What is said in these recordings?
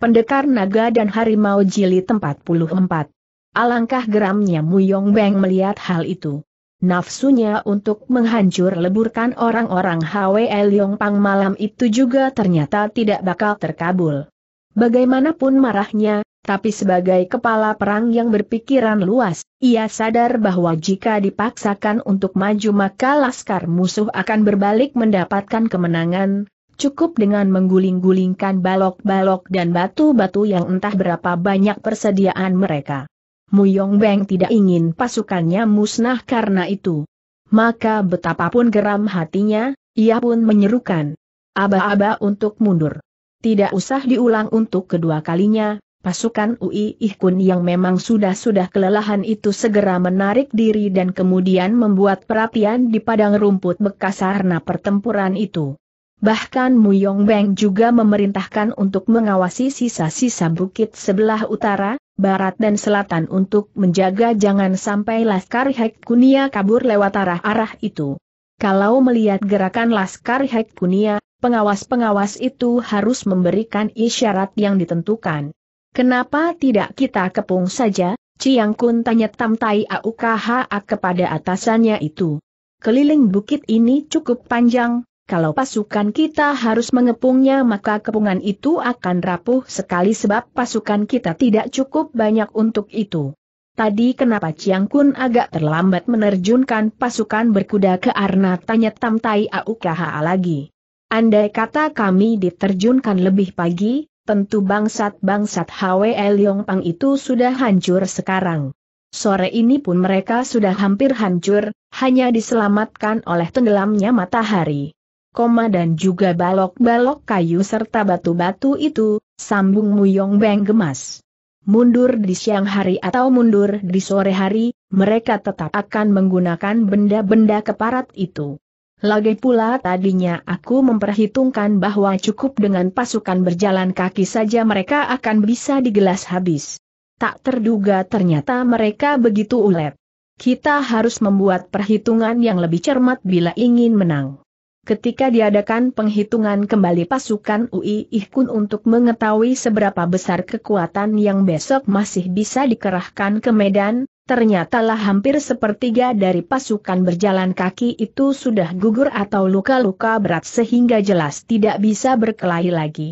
Pendekar Naga dan Harimau Jili 44. Alangkah geramnya Muyong Beng melihat hal itu. Nafsunya untuk menghancur leburkan orang-orang Hwe Leong Pang malam itu juga ternyata tidak bakal terkabul. Bagaimanapun marahnya, tapi sebagai kepala perang yang berpikiran luas, ia sadar bahwa jika dipaksakan untuk maju maka laskar musuh akan berbalik mendapatkan kemenangan, Cukup dengan mengguling-gulingkan balok-balok dan batu-batu yang entah berapa banyak persediaan mereka. Muyong Beng tidak ingin pasukannya musnah karena itu. Maka betapapun geram hatinya, ia pun menyerukan. Aba-aba untuk mundur. Tidak usah diulang untuk kedua kalinya, pasukan Ui Ihkun yang memang sudah-sudah kelelahan itu segera menarik diri dan kemudian membuat perapian di padang rumput bekas sarna pertempuran itu. Bahkan Muyong Beng juga memerintahkan untuk mengawasi sisa-sisa bukit sebelah utara, barat dan selatan untuk menjaga jangan sampai Laskar Hek Kunia kabur lewat arah-arah itu. Kalau melihat gerakan Laskar Hek Kunia, pengawas-pengawas itu harus memberikan isyarat yang ditentukan. Kenapa tidak kita kepung saja? Ciang Kun tanya Tam Tai Aukha kepada atasannya itu. Keliling bukit ini cukup panjang, kalau pasukan kita harus mengepungnya maka kepungan itu akan rapuh sekali sebab pasukan kita tidak cukup banyak untuk itu. Tadi kenapa Chiang Kun agak terlambat menerjunkan pasukan berkuda ke Arna tanya Tam Tai Aukaha lagi. Andai kata kami diterjunkan lebih pagi, tentu bangsat-bangsat Hwe Pang itu sudah hancur sekarang. Sore ini pun mereka sudah hampir hancur, hanya diselamatkan oleh tenggelamnya matahari koma dan juga balok-balok kayu serta batu-batu itu, sambung Muyong Beng gemas. Mundur di siang hari atau mundur di sore hari, mereka tetap akan menggunakan benda-benda keparat itu. Lagi pula tadinya aku memperhitungkan bahwa cukup dengan pasukan berjalan kaki saja mereka akan bisa digelas habis. Tak terduga ternyata mereka begitu ulet. Kita harus membuat perhitungan yang lebih cermat bila ingin menang ketika diadakan penghitungan kembali pasukan UI Ihkun untuk mengetahui seberapa besar kekuatan yang besok masih bisa dikerahkan ke Medan, ternyatalah hampir sepertiga dari pasukan berjalan kaki itu sudah gugur atau luka-luka berat sehingga jelas tidak bisa berkelahi lagi.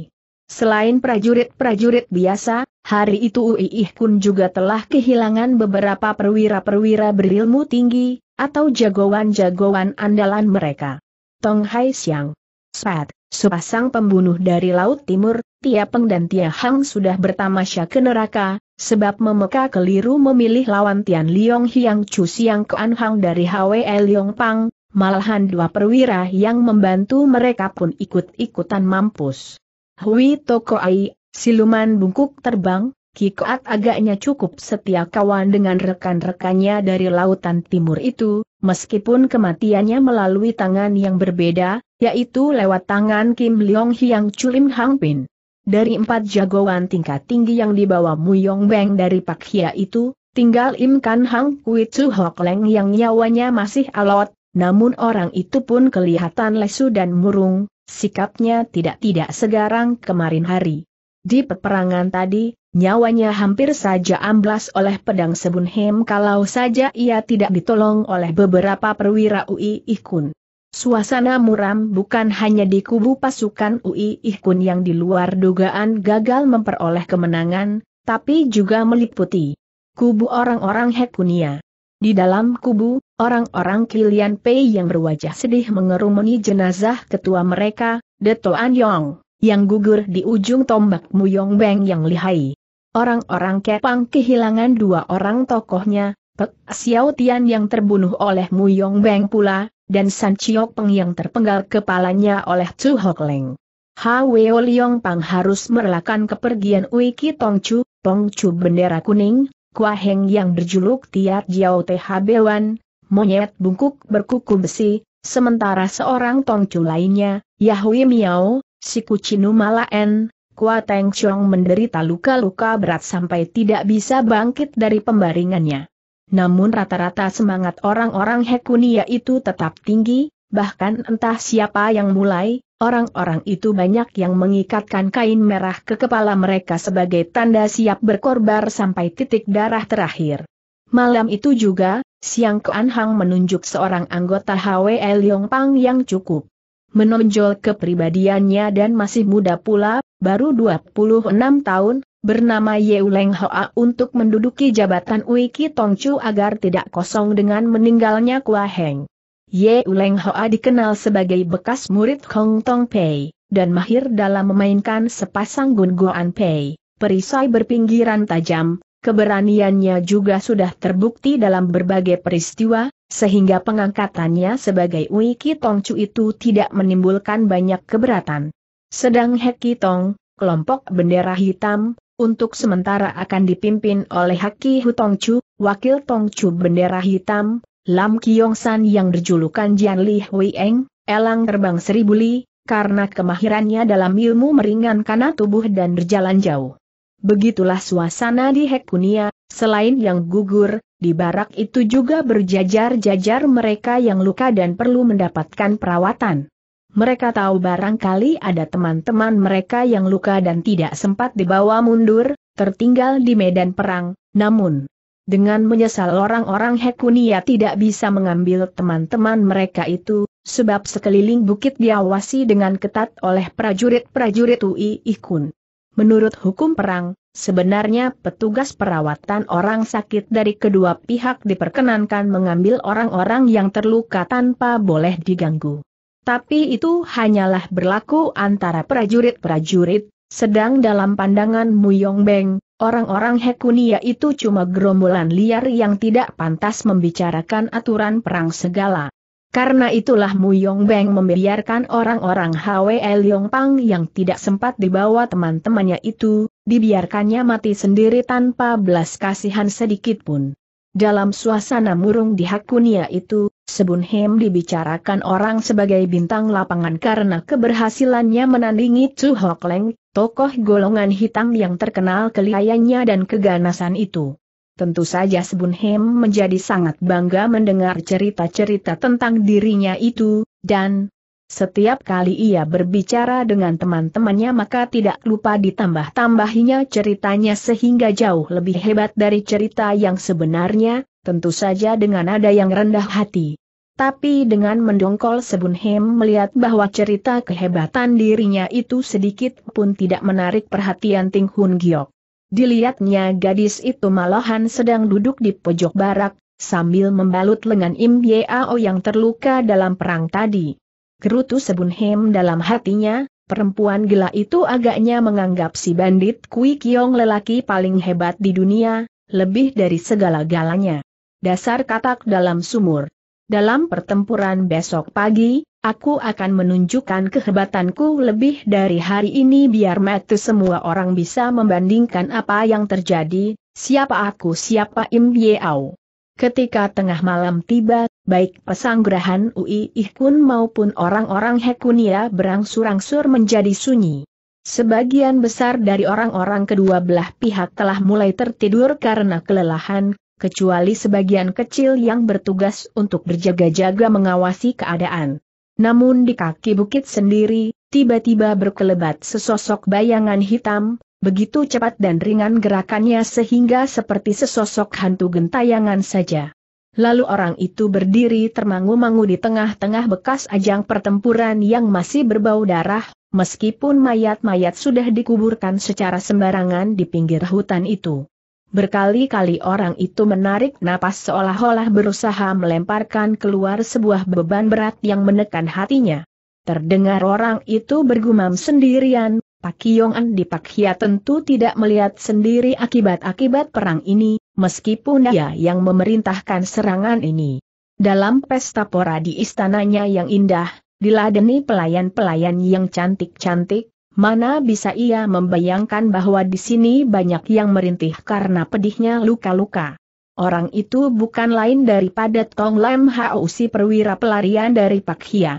Selain prajurit-prajurit biasa, hari itu UI Ihkun juga telah kehilangan beberapa perwira-perwira berilmu tinggi, atau jagoan-jagoan andalan mereka. Tong Hai Siang. Spat, sepasang pembunuh dari Laut Timur, Tia Peng dan Tia Hang sudah bertamasya ke neraka, sebab memeka keliru memilih lawan Tian Liong Hiang Chu Siang Kuan Hang dari Hwe Liong Pang, malahan dua perwira yang membantu mereka pun ikut-ikutan mampus. Hui Toko Ai, siluman bungkuk terbang, Kikoat agaknya cukup setia kawan dengan rekan-rekannya dari Lautan Timur itu, meskipun kematiannya melalui tangan yang berbeda, yaitu lewat tangan Kim Leong Hyang Chulim Hang Pin. Dari empat jagoan tingkat tinggi yang dibawa Mu Yong Beng dari Pak Hia itu, tinggal Im Kan Hang Kui Tzu Hok Leng yang nyawanya masih alot, namun orang itu pun kelihatan lesu dan murung, sikapnya tidak-tidak segarang kemarin hari. Di peperangan tadi, Nyawanya hampir saja amblas oleh pedang Sebunhem kalau saja ia tidak ditolong oleh beberapa perwira UI Ikun. Suasana muram bukan hanya di kubu pasukan UI Ikun yang di luar dugaan gagal memperoleh kemenangan, tapi juga meliputi kubu orang-orang Hekunia. Di dalam kubu, orang-orang Kilian Pei yang berwajah sedih mengerumuni jenazah ketua mereka, Deto An Yong, yang gugur di ujung tombak Muyong Beng yang lihai orang-orang Kepang kehilangan dua orang tokohnya, Pek Xiao Tian yang terbunuh oleh Mu Yong Beng pula, dan San Chiok Peng yang terpenggal kepalanya oleh Chu Hok Leng. Hweo Liong Pang harus merelakan kepergian Wiki Tong Chu, Tong Chu bendera kuning, Kua Heng yang berjuluk Tiat Jiao THB Wan, monyet bungkuk berkuku besi, sementara seorang Tong Chu lainnya, Yahui Miao, si Kuchinu Malaen, Kua Teng Chong menderita luka-luka berat sampai tidak bisa bangkit dari pembaringannya. Namun rata-rata semangat orang-orang Hekunia itu tetap tinggi, bahkan entah siapa yang mulai, orang-orang itu banyak yang mengikatkan kain merah ke kepala mereka sebagai tanda siap berkorbar sampai titik darah terakhir. Malam itu juga, Siang Kuan Hang menunjuk seorang anggota HWL Yong Pang yang cukup menonjol kepribadiannya dan masih muda pula, baru 26 tahun, bernama Yeuleng Hoa untuk menduduki jabatan Wiki Tongchu agar tidak kosong dengan meninggalnya Kua Heng. Ye Uleng Hoa dikenal sebagai bekas murid Hong Tong Pei, dan mahir dalam memainkan sepasang Guan Pei, perisai berpinggiran tajam, keberaniannya juga sudah terbukti dalam berbagai peristiwa, sehingga pengangkatannya sebagai Wiki Tongcu itu tidak menimbulkan banyak keberatan. Sedang Hek Tong, kelompok bendera hitam, untuk sementara akan dipimpin oleh Haki Hutongcu, wakil Tongcu bendera hitam, Lam San yang berjulukan Jian Li Huieng, elang terbang seribu li, karena kemahirannya dalam ilmu meringankan tubuh dan berjalan jauh. Begitulah suasana di Hekunia, selain yang gugur, di barak itu juga berjajar-jajar mereka yang luka dan perlu mendapatkan perawatan. Mereka tahu barangkali ada teman-teman mereka yang luka dan tidak sempat dibawa mundur, tertinggal di medan perang, namun dengan menyesal orang-orang Hekunia tidak bisa mengambil teman-teman mereka itu, sebab sekeliling bukit diawasi dengan ketat oleh prajurit-prajurit UI Ikun. Menurut hukum perang, Sebenarnya petugas perawatan orang sakit dari kedua pihak diperkenankan mengambil orang-orang yang terluka tanpa boleh diganggu. Tapi itu hanyalah berlaku antara prajurit-prajurit, sedang dalam pandangan Muyong Beng, orang-orang Hekunia itu cuma gerombolan liar yang tidak pantas membicarakan aturan perang segala. Karena itulah Muyong Beng membiarkan orang-orang HWL Yongpang yang tidak sempat dibawa teman-temannya itu, dibiarkannya mati sendiri tanpa belas kasihan sedikit pun. Dalam suasana murung di Hakunia itu, Sebun Hem dibicarakan orang sebagai bintang lapangan karena keberhasilannya menandingi Chu Hok Leng, tokoh golongan hitam yang terkenal kelihayannya dan keganasan itu. Tentu saja Sebun Hem menjadi sangat bangga mendengar cerita-cerita tentang dirinya itu, dan, setiap kali ia berbicara dengan teman-temannya maka tidak lupa ditambah-tambahinya ceritanya sehingga jauh lebih hebat dari cerita yang sebenarnya, tentu saja dengan nada yang rendah hati. Tapi dengan mendongkol Sebunhem melihat bahwa cerita kehebatan dirinya itu sedikit pun tidak menarik perhatian Ting Hun Giok. Dilihatnya gadis itu malahan sedang duduk di pojok barak, sambil membalut lengan Im Yeo yang terluka dalam perang tadi. Gerutu Kerutu Sebunhem dalam hatinya, perempuan gila itu agaknya menganggap si bandit Kui Kiong lelaki paling hebat di dunia, lebih dari segala-galanya. Dasar katak dalam sumur. Dalam pertempuran besok pagi, aku akan menunjukkan kehebatanku lebih dari hari ini biar mati semua orang bisa membandingkan apa yang terjadi, siapa aku siapa Im Yeau. Ketika tengah malam tiba, baik pesanggrahan UI Ihkun maupun orang-orang Hekunia berangsur-angsur menjadi sunyi. Sebagian besar dari orang-orang kedua belah pihak telah mulai tertidur karena kelelahan, kecuali sebagian kecil yang bertugas untuk berjaga-jaga mengawasi keadaan. Namun di kaki bukit sendiri, tiba-tiba berkelebat sesosok bayangan hitam, begitu cepat dan ringan gerakannya sehingga seperti sesosok hantu gentayangan saja. Lalu orang itu berdiri termangu-mangu di tengah-tengah bekas ajang pertempuran yang masih berbau darah, meskipun mayat-mayat sudah dikuburkan secara sembarangan di pinggir hutan itu. Berkali-kali orang itu menarik napas seolah-olah berusaha melemparkan keluar sebuah beban berat yang menekan hatinya. Terdengar orang itu bergumam sendirian, Pak Yong di Pak Hia tentu tidak melihat sendiri akibat-akibat perang ini, meskipun dia yang memerintahkan serangan ini. Dalam pesta pora di istananya yang indah, diladeni pelayan-pelayan yang cantik-cantik, Mana bisa ia membayangkan bahwa di sini banyak yang merintih karena pedihnya luka-luka. Orang itu bukan lain daripada Tong Lam Hau si perwira pelarian dari Pak Hia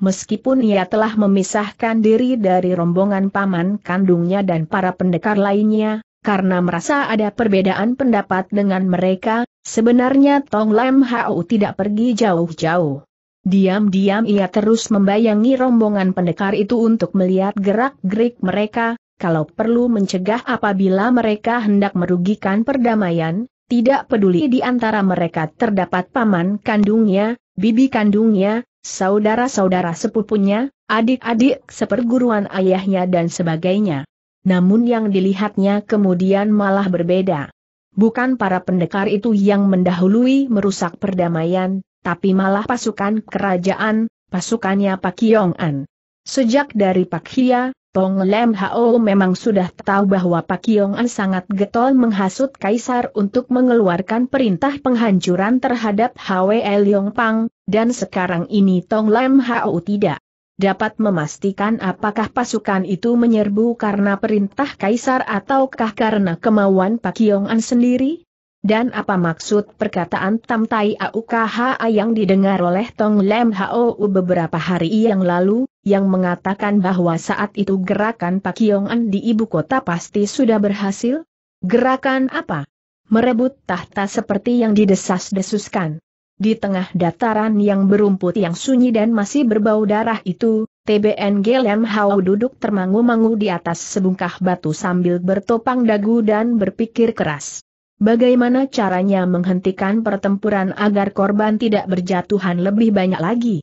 meskipun ia telah memisahkan diri dari rombongan paman kandungnya dan para pendekar lainnya, karena merasa ada perbedaan pendapat dengan mereka, sebenarnya Tong Lam Hao tidak pergi jauh-jauh. Diam-diam ia terus membayangi rombongan pendekar itu untuk melihat gerak-gerik mereka, kalau perlu mencegah apabila mereka hendak merugikan perdamaian, tidak peduli di antara mereka terdapat paman kandungnya, bibi kandungnya, saudara-saudara sepupunya, adik-adik seperguruan ayahnya dan sebagainya. Namun yang dilihatnya kemudian malah berbeda. Bukan para pendekar itu yang mendahului merusak perdamaian, tapi malah pasukan kerajaan, pasukannya Pak Yong An. Sejak dari Pak Hia, Tong Lem Hao memang sudah tahu bahwa Pak Yong An sangat getol menghasut Kaisar untuk mengeluarkan perintah penghancuran terhadap Hwe Leong Pang, dan sekarang ini Tong Lem Hao tidak dapat memastikan apakah pasukan itu menyerbu karena perintah Kaisar ataukah karena kemauan Pak Yong An sendiri. Dan apa maksud perkataan Tam Tai AUKHA yang didengar oleh Tong Lem Hou beberapa hari yang lalu, yang mengatakan bahwa saat itu gerakan Pak Yong di ibu kota pasti sudah berhasil? Gerakan apa? Merebut tahta seperti yang didesas-desuskan. Di tengah dataran yang berumput yang sunyi dan masih berbau darah itu, TBN Gelem Hao duduk termangu-mangu di atas sebungkah batu sambil bertopang dagu dan berpikir keras. Bagaimana caranya menghentikan pertempuran agar korban tidak berjatuhan lebih banyak lagi?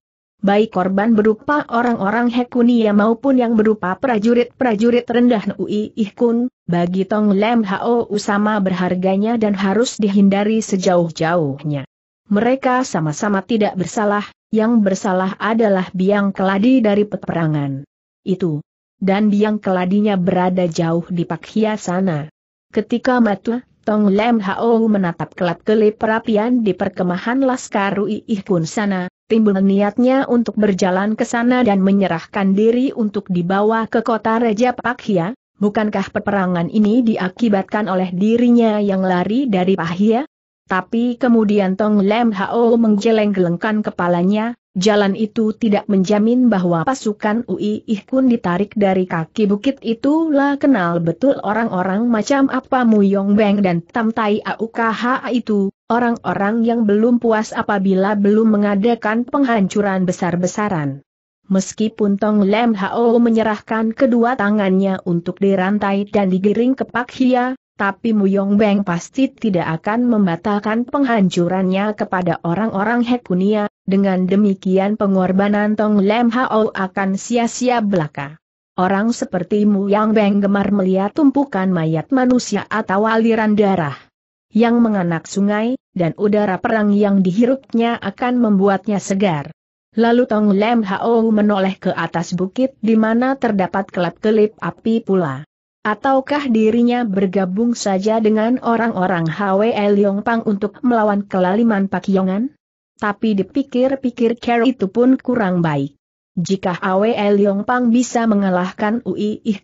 Baik korban berupa orang-orang Hekunia ya maupun yang berupa prajurit-prajurit rendah Nui Ihkun, bagi Tong Lem Hao Usama berharganya dan harus dihindari sejauh-jauhnya. Mereka sama-sama tidak bersalah, yang bersalah adalah biang keladi dari peperangan. Itu. Dan biang keladinya berada jauh di Pakhia sana. Ketika Matua Tong Lem Hao menatap kelap-kelip perapian di perkemahan Laskar Rui Kun sana, timbul niatnya untuk berjalan ke sana dan menyerahkan diri untuk dibawa ke kota Reja Pakhia, bukankah peperangan ini diakibatkan oleh dirinya yang lari dari Pakhia? Tapi kemudian Tong Lem Hao menggeleng-gelengkan kepalanya, Jalan itu tidak menjamin bahwa pasukan UI Ihkun ditarik dari kaki bukit itulah kenal betul orang-orang macam apa Mu Yong Beng dan Tam Tai AUKHA itu, orang-orang yang belum puas apabila belum mengadakan penghancuran besar-besaran. Meskipun Tong Lem Hao menyerahkan kedua tangannya untuk dirantai dan digiring ke Pak Hia, tapi Mu Yong Beng pasti tidak akan membatalkan penghancurannya kepada orang-orang Hekunia, dengan demikian pengorbanan Tong Lem Hao akan sia-sia belaka. Orang sepertimu yang Beng gemar melihat tumpukan mayat manusia atau aliran darah yang menganak sungai, dan udara perang yang dihirupnya akan membuatnya segar. Lalu Tong Lem Hao menoleh ke atas bukit di mana terdapat kelap-kelip api pula. Ataukah dirinya bergabung saja dengan orang-orang Hwe Yong Pang untuk melawan kelaliman Pak Pakiongan? tapi dipikir-pikir Carol itu pun kurang baik. Jika Awe Yong Pang bisa mengalahkan Ui Ih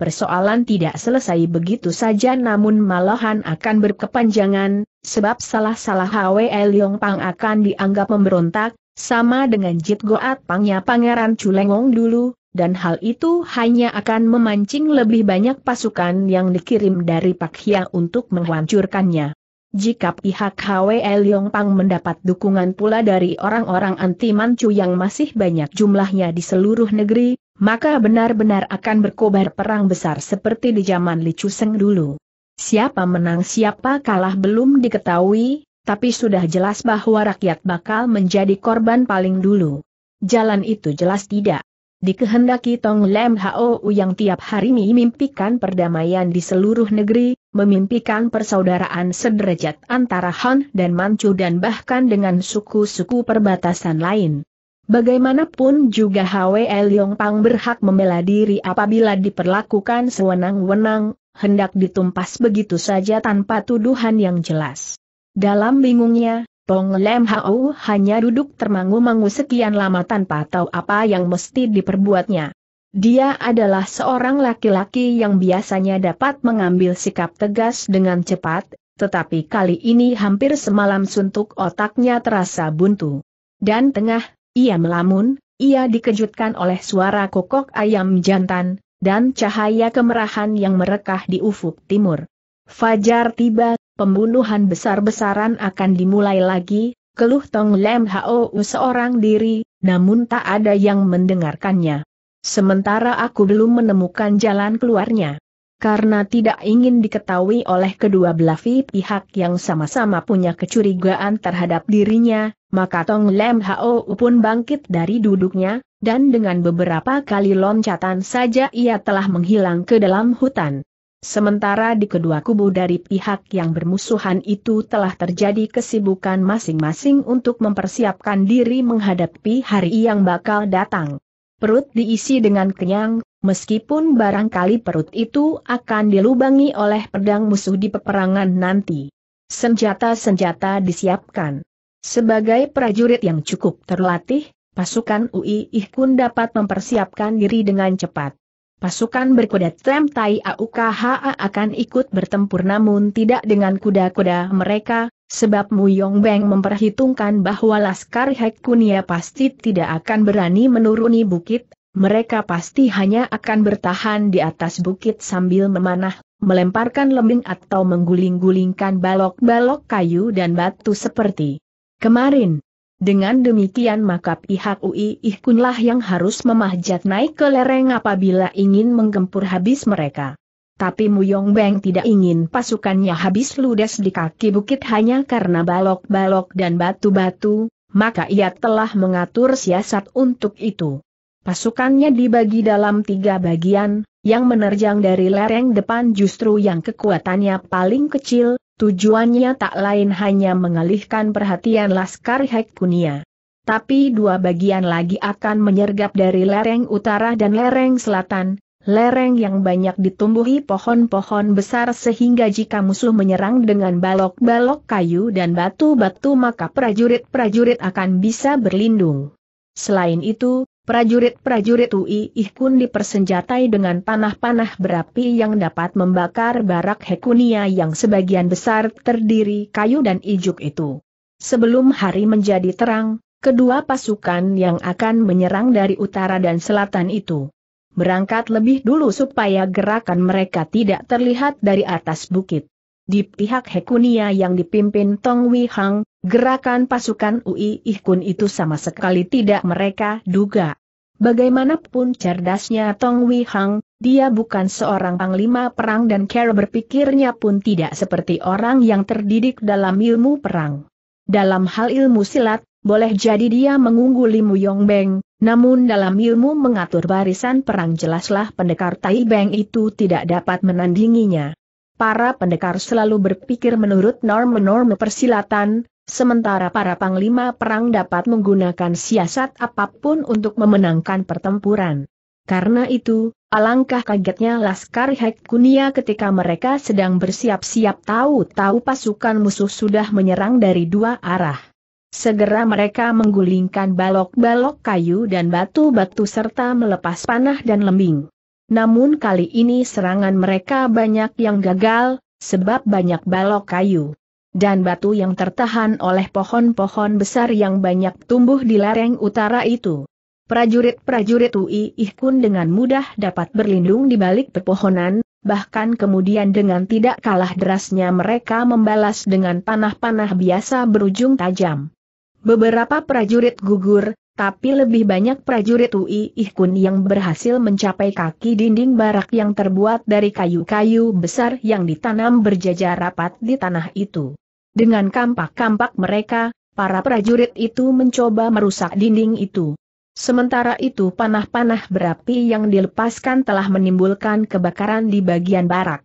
persoalan tidak selesai begitu saja namun malahan akan berkepanjangan, sebab salah-salah Awe Yong Pang akan dianggap memberontak, sama dengan Jit Goat Pangnya Pangeran Culengong dulu, dan hal itu hanya akan memancing lebih banyak pasukan yang dikirim dari Pak Hia untuk menghancurkannya. Jika pihak HWL Pang mendapat dukungan pula dari orang-orang anti-mancu yang masih banyak jumlahnya di seluruh negeri, maka benar-benar akan berkobar perang besar seperti di zaman Li Chuseng dulu. Siapa menang siapa kalah belum diketahui, tapi sudah jelas bahwa rakyat bakal menjadi korban paling dulu. Jalan itu jelas tidak Dikehendaki Tong Lem u yang tiap hari memimpikan perdamaian di seluruh negeri, memimpikan persaudaraan sederajat antara Han dan Manchu dan bahkan dengan suku-suku perbatasan lain. Bagaimanapun juga Hwe Yong Pang berhak membela diri apabila diperlakukan sewenang-wenang, hendak ditumpas begitu saja tanpa tuduhan yang jelas. Dalam bingungnya, Pong Lem Hau hanya duduk termangu-mangu sekian lama tanpa tahu apa yang mesti diperbuatnya. Dia adalah seorang laki-laki yang biasanya dapat mengambil sikap tegas dengan cepat, tetapi kali ini hampir semalam suntuk otaknya terasa buntu. Dan tengah, ia melamun, ia dikejutkan oleh suara kokok ayam jantan, dan cahaya kemerahan yang merekah di ufuk timur. Fajar tiba, pembunuhan besar-besaran akan dimulai lagi, keluh Tong Lem Hao seorang diri, namun tak ada yang mendengarkannya. Sementara aku belum menemukan jalan keluarnya. Karena tidak ingin diketahui oleh kedua belah pihak yang sama-sama punya kecurigaan terhadap dirinya, maka Tong Lem Hao pun bangkit dari duduknya, dan dengan beberapa kali loncatan saja ia telah menghilang ke dalam hutan. Sementara di kedua kubu dari pihak yang bermusuhan itu telah terjadi kesibukan masing-masing untuk mempersiapkan diri menghadapi hari yang bakal datang. Perut diisi dengan kenyang, meskipun barangkali perut itu akan dilubangi oleh pedang musuh di peperangan nanti. Senjata-senjata disiapkan. Sebagai prajurit yang cukup terlatih, pasukan Ui pun dapat mempersiapkan diri dengan cepat. Pasukan berkuda Tem Tai AUKHA akan ikut bertempur namun tidak dengan kuda-kuda mereka, sebab Mu Yong Beng memperhitungkan bahwa Laskar Hek Kunia pasti tidak akan berani menuruni bukit, mereka pasti hanya akan bertahan di atas bukit sambil memanah, melemparkan lembing atau mengguling-gulingkan balok-balok kayu dan batu seperti kemarin. Dengan demikian maka pihak UI ihkunlah yang harus memahjat naik ke lereng apabila ingin menggempur habis mereka. Tapi Muyong Beng tidak ingin pasukannya habis ludes di kaki bukit hanya karena balok-balok dan batu-batu, maka ia telah mengatur siasat untuk itu. Pasukannya dibagi dalam tiga bagian, yang menerjang dari lereng depan justru yang kekuatannya paling kecil, Tujuannya tak lain hanya mengalihkan perhatian Laskar Hekunia. Tapi dua bagian lagi akan menyergap dari lereng utara dan lereng selatan, lereng yang banyak ditumbuhi pohon-pohon besar sehingga jika musuh menyerang dengan balok-balok kayu dan batu-batu maka prajurit-prajurit akan bisa berlindung. Selain itu, prajurit-prajurit UI Ihkun dipersenjatai dengan panah-panah berapi yang dapat membakar barak Hekunia yang sebagian besar terdiri kayu dan ijuk itu. Sebelum hari menjadi terang, kedua pasukan yang akan menyerang dari utara dan selatan itu berangkat lebih dulu supaya gerakan mereka tidak terlihat dari atas bukit. Di pihak Hekunia yang dipimpin Tong Wei Hang, gerakan pasukan UI Ihkun itu sama sekali tidak mereka duga. Bagaimanapun cerdasnya Tong Wei Hang, dia bukan seorang panglima perang dan cara berpikirnya pun tidak seperti orang yang terdidik dalam ilmu perang. Dalam hal ilmu silat, boleh jadi dia mengungguli Mu Yong Beng, namun dalam ilmu mengatur barisan perang jelaslah pendekar Tai Beng itu tidak dapat menandinginya. Para pendekar selalu berpikir menurut norma-norma persilatan, Sementara para panglima perang dapat menggunakan siasat apapun untuk memenangkan pertempuran. Karena itu, alangkah kagetnya Laskar Hek Kunia ketika mereka sedang bersiap-siap tahu-tahu pasukan musuh sudah menyerang dari dua arah. Segera mereka menggulingkan balok-balok kayu dan batu-batu serta melepas panah dan lembing. Namun kali ini serangan mereka banyak yang gagal, sebab banyak balok kayu dan batu yang tertahan oleh pohon-pohon besar yang banyak tumbuh di lereng utara itu. Prajurit-prajurit UI Ihkun dengan mudah dapat berlindung di balik pepohonan, bahkan kemudian dengan tidak kalah derasnya mereka membalas dengan panah-panah biasa berujung tajam. Beberapa prajurit gugur, tapi lebih banyak prajurit UI Ihkun yang berhasil mencapai kaki dinding barak yang terbuat dari kayu-kayu besar yang ditanam berjajar rapat di tanah itu. Dengan kampak-kampak mereka, para prajurit itu mencoba merusak dinding itu. Sementara itu panah-panah berapi yang dilepaskan telah menimbulkan kebakaran di bagian barak.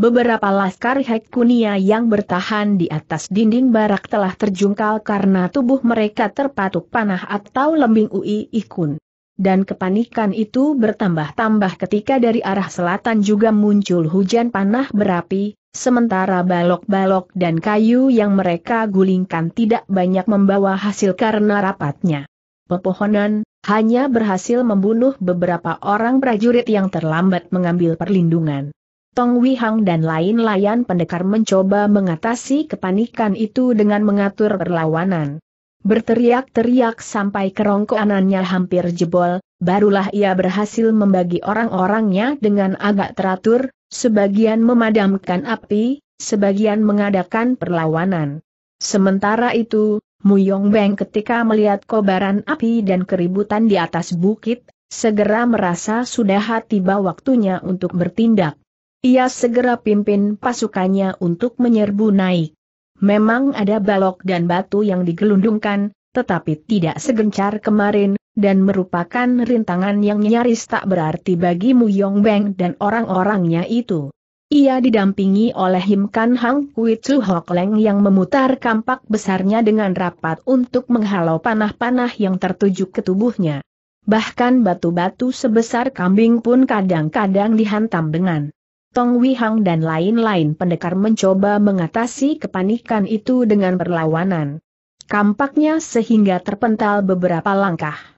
Beberapa laskar Hekunia yang bertahan di atas dinding barak telah terjungkal karena tubuh mereka terpatuk panah atau lembing Ui Ikun. Dan kepanikan itu bertambah-tambah ketika dari arah selatan juga muncul hujan panah berapi, sementara balok-balok dan kayu yang mereka gulingkan tidak banyak membawa hasil karena rapatnya. Pepohonan hanya berhasil membunuh beberapa orang prajurit yang terlambat mengambil perlindungan. Tong Wihang dan lain-lain pendekar mencoba mengatasi kepanikan itu dengan mengatur perlawanan. Berteriak-teriak sampai kerongkoanannya hampir jebol, Barulah ia berhasil membagi orang-orangnya dengan agak teratur, sebagian memadamkan api, sebagian mengadakan perlawanan. Sementara itu, Muyong Beng ketika melihat kobaran api dan keributan di atas bukit, segera merasa sudah tiba waktunya untuk bertindak. Ia segera pimpin pasukannya untuk menyerbu naik. Memang ada balok dan batu yang digelundungkan, tetapi tidak segencar kemarin, dan merupakan rintangan yang nyaris tak berarti bagi Mu Yong Beng dan orang-orangnya itu. Ia didampingi oleh Him Kan Hang Kui Chu Hok Leng yang memutar kampak besarnya dengan rapat untuk menghalau panah-panah yang tertuju ke tubuhnya. Bahkan batu-batu sebesar kambing pun kadang-kadang dihantam dengan Tong Wihang dan lain-lain pendekar mencoba mengatasi kepanikan itu dengan perlawanan. Kampaknya sehingga terpental beberapa langkah.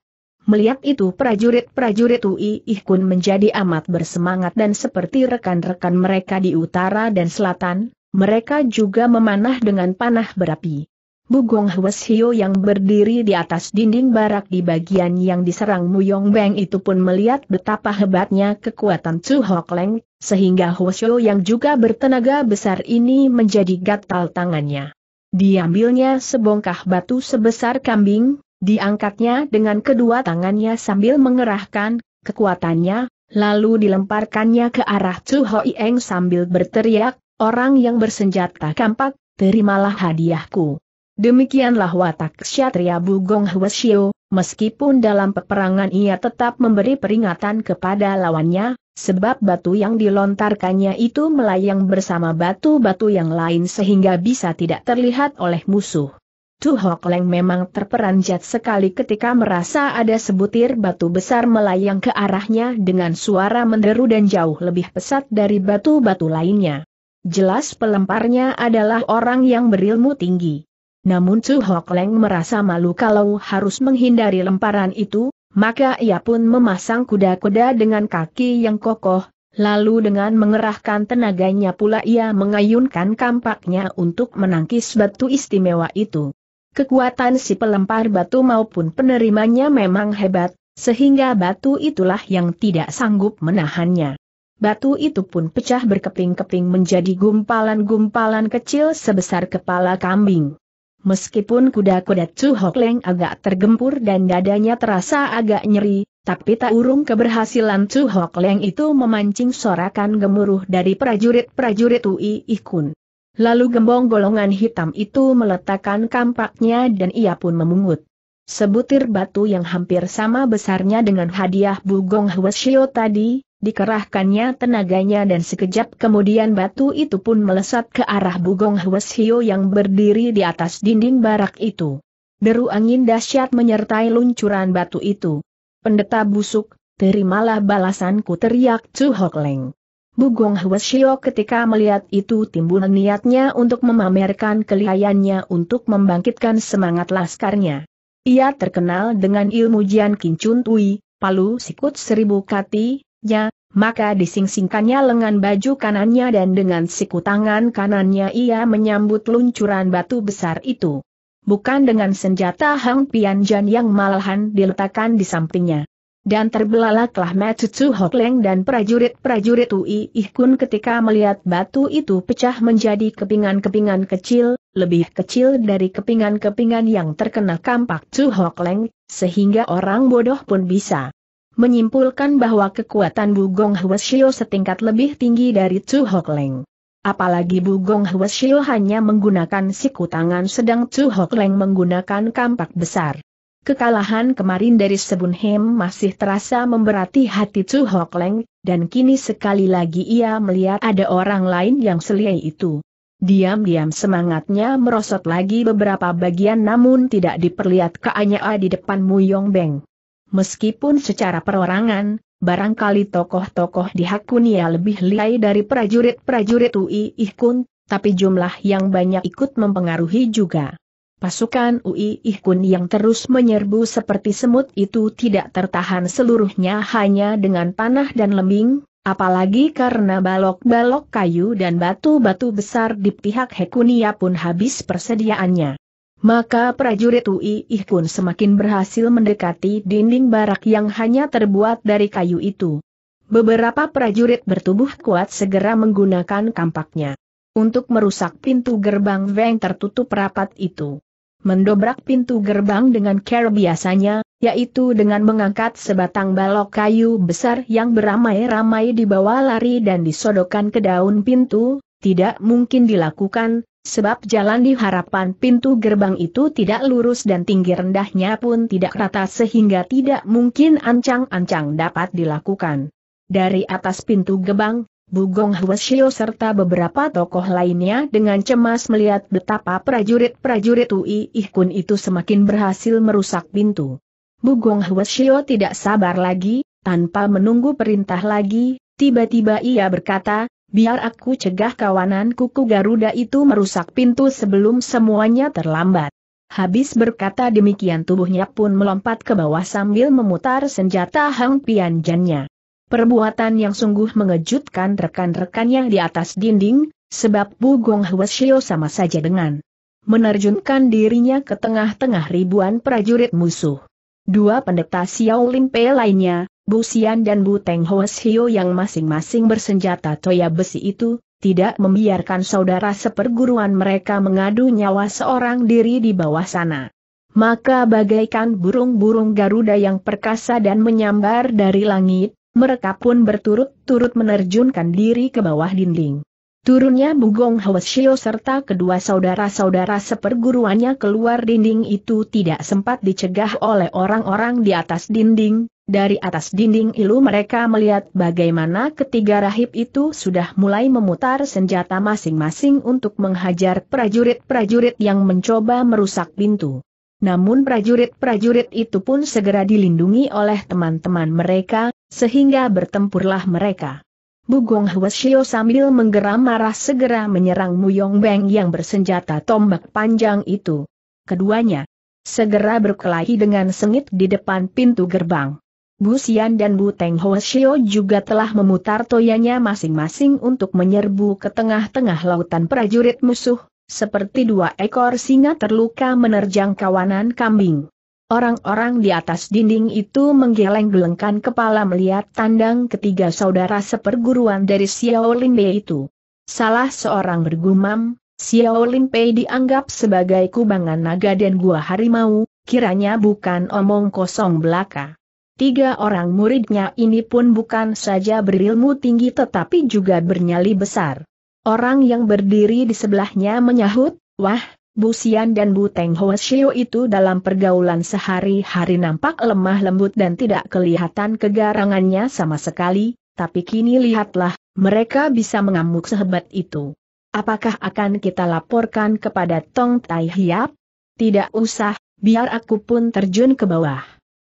Melihat itu prajurit-prajurit Ui Ihkun menjadi amat bersemangat dan seperti rekan-rekan mereka di utara dan selatan, mereka juga memanah dengan panah berapi. Bugong Hwes Hio yang berdiri di atas dinding barak di bagian yang diserang Muyong Beng itu pun melihat betapa hebatnya kekuatan Chu Hok Leng, sehingga Hwes Hio yang juga bertenaga besar ini menjadi gatal tangannya. Diambilnya sebongkah batu sebesar kambing, Diangkatnya dengan kedua tangannya sambil mengerahkan kekuatannya, lalu dilemparkannya ke arah Chu Hoi Eng sambil berteriak, orang yang bersenjata kampak, terimalah hadiahku. Demikianlah watak Ksatria Bugong Hwasyo, meskipun dalam peperangan ia tetap memberi peringatan kepada lawannya, sebab batu yang dilontarkannya itu melayang bersama batu-batu yang lain sehingga bisa tidak terlihat oleh musuh. Tu Hok Leng memang terperanjat sekali ketika merasa ada sebutir batu besar melayang ke arahnya dengan suara menderu dan jauh lebih pesat dari batu-batu lainnya. Jelas pelemparnya adalah orang yang berilmu tinggi. Namun Tu Hok Leng merasa malu kalau harus menghindari lemparan itu, maka ia pun memasang kuda-kuda dengan kaki yang kokoh, lalu dengan mengerahkan tenaganya pula ia mengayunkan kampaknya untuk menangkis batu istimewa itu. Kekuatan si pelempar batu maupun penerimanya memang hebat, sehingga batu itulah yang tidak sanggup menahannya. Batu itu pun pecah berkeping-keping menjadi gumpalan-gumpalan kecil sebesar kepala kambing. Meskipun kuda-kuda Chu Hok Leng agak tergempur dan dadanya terasa agak nyeri, tapi tak urung keberhasilan Chu Hok Leng itu memancing sorakan gemuruh dari prajurit-prajurit Ui Ikun. Lalu gembong golongan hitam itu meletakkan kampaknya dan ia pun memungut. Sebutir batu yang hampir sama besarnya dengan hadiah Bugong Hwasyo tadi, dikerahkannya tenaganya dan sekejap kemudian batu itu pun melesat ke arah Bugong Hwasyo yang berdiri di atas dinding barak itu. Deru angin dahsyat menyertai luncuran batu itu. Pendeta busuk, terimalah balasanku teriak Chu Hok Leng. Bugong Huashio ketika melihat itu timbul niatnya untuk memamerkan kelihayannya untuk membangkitkan semangat laskarnya. Ia terkenal dengan ilmu Jian Kincun Tui, palu sikut seribu kati, ya, maka disingsingkannya lengan baju kanannya dan dengan siku tangan kanannya ia menyambut luncuran batu besar itu. Bukan dengan senjata Hang Pian Jan yang malahan diletakkan di sampingnya dan terbelalaklah Matsu Hokleng dan prajurit-prajurit Ui Ihkun ketika melihat batu itu pecah menjadi kepingan-kepingan kecil, lebih kecil dari kepingan-kepingan yang terkena kampak Hok Hokleng, sehingga orang bodoh pun bisa menyimpulkan bahwa kekuatan Bugong Shio setingkat lebih tinggi dari Hok Hokleng. Apalagi Bugong Shio hanya menggunakan siku tangan sedang Hok Hokleng menggunakan kampak besar. Kekalahan kemarin dari Sebunhem masih terasa memberati hati Chu Hok Leng, dan kini sekali lagi ia melihat ada orang lain yang seliai itu. Diam-diam semangatnya merosot lagi beberapa bagian namun tidak diperlihatkannya di depan Mu Yong Beng. Meskipun secara perorangan, barangkali tokoh-tokoh di Hakunia lebih liai dari prajurit-prajurit Ui Ikun, tapi jumlah yang banyak ikut mempengaruhi juga. Pasukan UI Ihkun yang terus menyerbu seperti semut itu tidak tertahan seluruhnya hanya dengan panah dan lembing, apalagi karena balok-balok kayu dan batu-batu besar di pihak Hekunia pun habis persediaannya. Maka prajurit UI Ihkun semakin berhasil mendekati dinding barak yang hanya terbuat dari kayu itu. Beberapa prajurit bertubuh kuat segera menggunakan kampaknya untuk merusak pintu gerbang Weng tertutup rapat itu mendobrak pintu gerbang dengan cara biasanya, yaitu dengan mengangkat sebatang balok kayu besar yang beramai-ramai dibawa lari dan disodokkan ke daun pintu, tidak mungkin dilakukan, sebab jalan di harapan pintu gerbang itu tidak lurus dan tinggi rendahnya pun tidak rata sehingga tidak mungkin ancang-ancang dapat dilakukan. Dari atas pintu gerbang, Bugong Huasio serta beberapa tokoh lainnya dengan cemas melihat betapa prajurit-prajurit Ui Ihkun itu semakin berhasil merusak pintu. Bugong Huasio tidak sabar lagi, tanpa menunggu perintah lagi, tiba-tiba ia berkata, biar aku cegah kawanan kuku Garuda itu merusak pintu sebelum semuanya terlambat. Habis berkata demikian tubuhnya pun melompat ke bawah sambil memutar senjata Hang Pianjannya. Perbuatan yang sungguh mengejutkan rekan-rekannya di atas dinding, sebab Bu Gong Hueshio sama saja dengan menerjunkan dirinya ke tengah-tengah ribuan prajurit musuh. Dua pendeta Xiao Lin Pei lainnya, Bu Xian dan Bu Teng Hueshio yang masing-masing bersenjata toya besi itu, tidak membiarkan saudara seperguruan mereka mengadu nyawa seorang diri di bawah sana maka bagaikan burung-burung Garuda yang perkasa dan menyambar dari langit, mereka pun berturut-turut menerjunkan diri ke bawah dinding. Turunnya Bugong Hwasyo serta kedua saudara-saudara seperguruannya keluar dinding itu tidak sempat dicegah oleh orang-orang di atas dinding. Dari atas dinding ilu mereka melihat bagaimana ketiga rahib itu sudah mulai memutar senjata masing-masing untuk menghajar prajurit-prajurit yang mencoba merusak pintu. Namun prajurit-prajurit itu pun segera dilindungi oleh teman-teman mereka, sehingga bertempurlah mereka. Bugong Hwasyo sambil menggeram marah segera menyerang Muyong Beng yang bersenjata tombak panjang itu. Keduanya segera berkelahi dengan sengit di depan pintu gerbang. Bu Xian dan Bu Teng Ho juga telah memutar toyanya masing-masing untuk menyerbu ke tengah-tengah lautan prajurit musuh, seperti dua ekor singa terluka menerjang kawanan kambing. Orang-orang di atas dinding itu menggeleng-gelengkan kepala melihat tandang ketiga saudara seperguruan dari Xiao Lin Pei itu. Salah seorang bergumam, Xiao Lin Pei dianggap sebagai kubangan naga dan gua harimau, kiranya bukan omong kosong belaka. Tiga orang muridnya ini pun bukan saja berilmu tinggi tetapi juga bernyali besar. Orang yang berdiri di sebelahnya menyahut, wah, Bu Sian dan Bu Teng Hoa Shio itu dalam pergaulan sehari-hari nampak lemah lembut dan tidak kelihatan kegarangannya sama sekali, tapi kini lihatlah, mereka bisa mengamuk sehebat itu. Apakah akan kita laporkan kepada Tong Tai Hiap? Tidak usah, biar aku pun terjun ke bawah.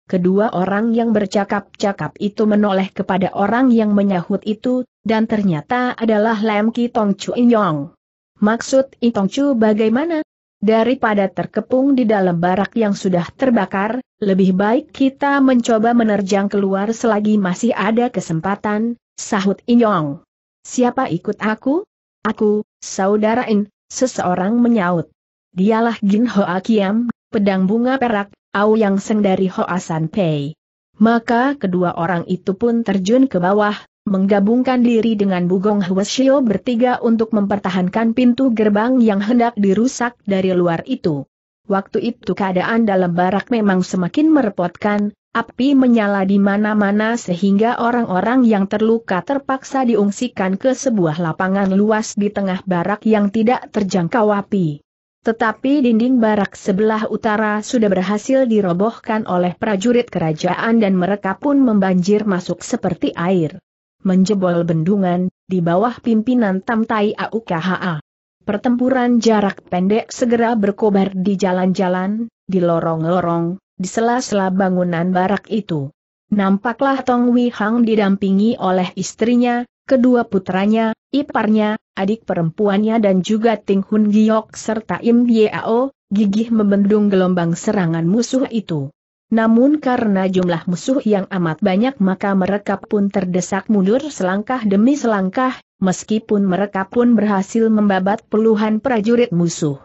Kedua orang yang bercakap-cakap itu menoleh kepada orang yang menyahut itu, dan ternyata adalah Lem Tong Chu Inyong. Maksud Itong Chu bagaimana? Daripada terkepung di dalam barak yang sudah terbakar, lebih baik kita mencoba menerjang keluar selagi masih ada kesempatan, sahut Inyong. Siapa ikut aku? Aku, saudara In, seseorang menyaut. Dialah Gin Hoa Kiam, pedang bunga perak, yang Seng dari Hoasan Pei. Maka kedua orang itu pun terjun ke bawah, menggabungkan diri dengan Bugong Hueshio bertiga untuk mempertahankan pintu gerbang yang hendak dirusak dari luar itu. Waktu itu keadaan dalam barak memang semakin merepotkan, api menyala di mana-mana sehingga orang-orang yang terluka terpaksa diungsikan ke sebuah lapangan luas di tengah barak yang tidak terjangkau api. Tetapi dinding barak sebelah utara sudah berhasil dirobohkan oleh prajurit kerajaan dan mereka pun membanjir masuk seperti air. Menjebol bendungan, di bawah pimpinan Tamtai AUKHA. Pertempuran jarak pendek segera berkobar di jalan-jalan, di lorong-lorong, di sela-sela bangunan barak itu. Nampaklah Tong Wei Hang didampingi oleh istrinya, kedua putranya, iparnya, adik perempuannya dan juga Ting Hun Giok serta Im Yeo, gigih membendung gelombang serangan musuh itu. Namun karena jumlah musuh yang amat banyak maka mereka pun terdesak mundur selangkah demi selangkah, meskipun mereka pun berhasil membabat puluhan prajurit musuh.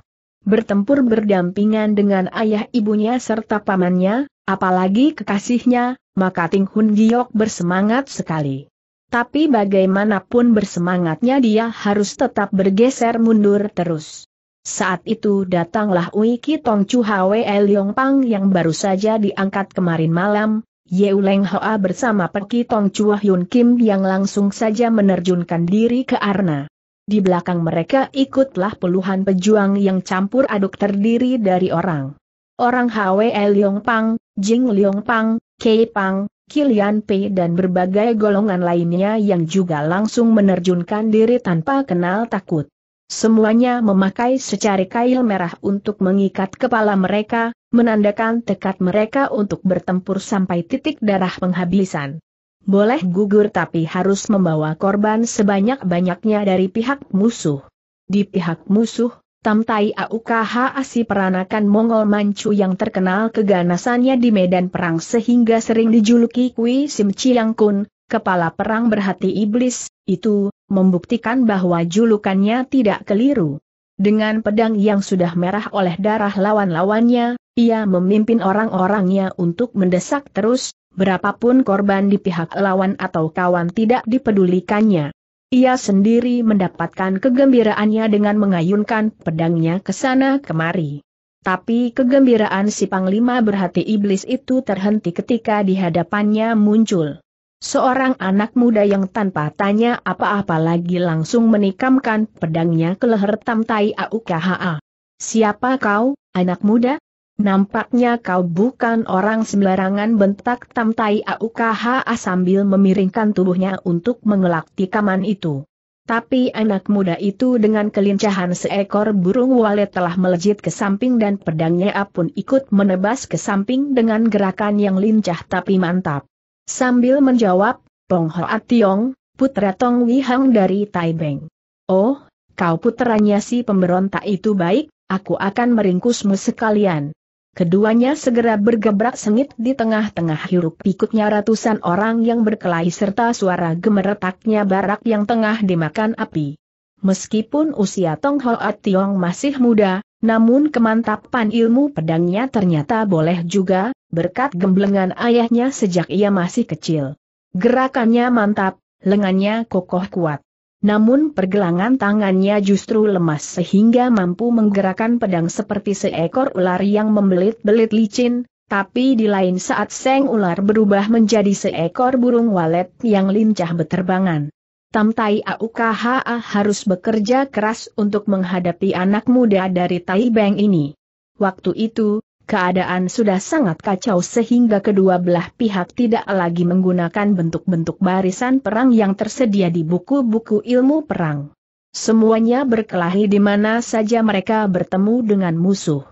Bertempur berdampingan dengan ayah ibunya serta pamannya, apalagi kekasihnya, maka Ting Hun Giok bersemangat sekali tapi bagaimanapun bersemangatnya dia harus tetap bergeser mundur terus. Saat itu datanglah Ui Tong Chu Hwe Leong Pang yang baru saja diangkat kemarin malam, Yeu Leng Hoa bersama Peki Tong Chu Hyun Kim yang langsung saja menerjunkan diri ke Arna. Di belakang mereka ikutlah puluhan pejuang yang campur aduk terdiri dari orang. Orang Hwe Leong Pang, Jing Leong Pang, Kei Pang, Kilian P dan berbagai golongan lainnya yang juga langsung menerjunkan diri tanpa kenal takut. Semuanya memakai secari kail merah untuk mengikat kepala mereka, menandakan tekad mereka untuk bertempur sampai titik darah penghabisan. Boleh gugur tapi harus membawa korban sebanyak-banyaknya dari pihak musuh. Di pihak musuh, Tamtai Aukha si peranakan Mongol Manchu yang terkenal keganasannya di medan perang sehingga sering dijuluki Kui Sim Chiang Kun, kepala perang berhati iblis, itu, membuktikan bahwa julukannya tidak keliru. Dengan pedang yang sudah merah oleh darah lawan-lawannya, ia memimpin orang-orangnya untuk mendesak terus, berapapun korban di pihak lawan atau kawan tidak dipedulikannya. Ia sendiri mendapatkan kegembiraannya dengan mengayunkan pedangnya ke sana kemari. Tapi kegembiraan si Panglima berhati iblis itu terhenti ketika di hadapannya muncul. Seorang anak muda yang tanpa tanya apa-apa lagi langsung menikamkan pedangnya ke leher Tamtai Aukha. Siapa kau, anak muda? Nampaknya kau bukan orang sembarangan bentak tamtai Tai AUKHA sambil memiringkan tubuhnya untuk mengelak tikaman itu. Tapi anak muda itu dengan kelincahan seekor burung walet telah melejit ke samping dan pedangnya pun ikut menebas ke samping dengan gerakan yang lincah tapi mantap. Sambil menjawab, Pong Hoa Tiong, putra Tong Wihang dari Taibeng. Oh, kau putranya si pemberontak itu baik, aku akan meringkusmu sekalian. Keduanya segera bergebrak sengit di tengah-tengah hiruk pikuknya ratusan orang yang berkelahi serta suara gemeretaknya barak yang tengah dimakan api. Meskipun usia Tong Hoat Tiong masih muda, namun kemantapan ilmu pedangnya ternyata boleh juga, berkat gemblengan ayahnya sejak ia masih kecil. Gerakannya mantap, lengannya kokoh kuat namun pergelangan tangannya justru lemas sehingga mampu menggerakkan pedang seperti seekor ular yang membelit-belit licin, tapi di lain saat seng ular berubah menjadi seekor burung walet yang lincah beterbangan. Tamtai Aukaha harus bekerja keras untuk menghadapi anak muda dari Tai Taibeng ini. Waktu itu, keadaan sudah sangat kacau sehingga kedua belah pihak tidak lagi menggunakan bentuk-bentuk barisan perang yang tersedia di buku-buku ilmu perang. Semuanya berkelahi di mana saja mereka bertemu dengan musuh.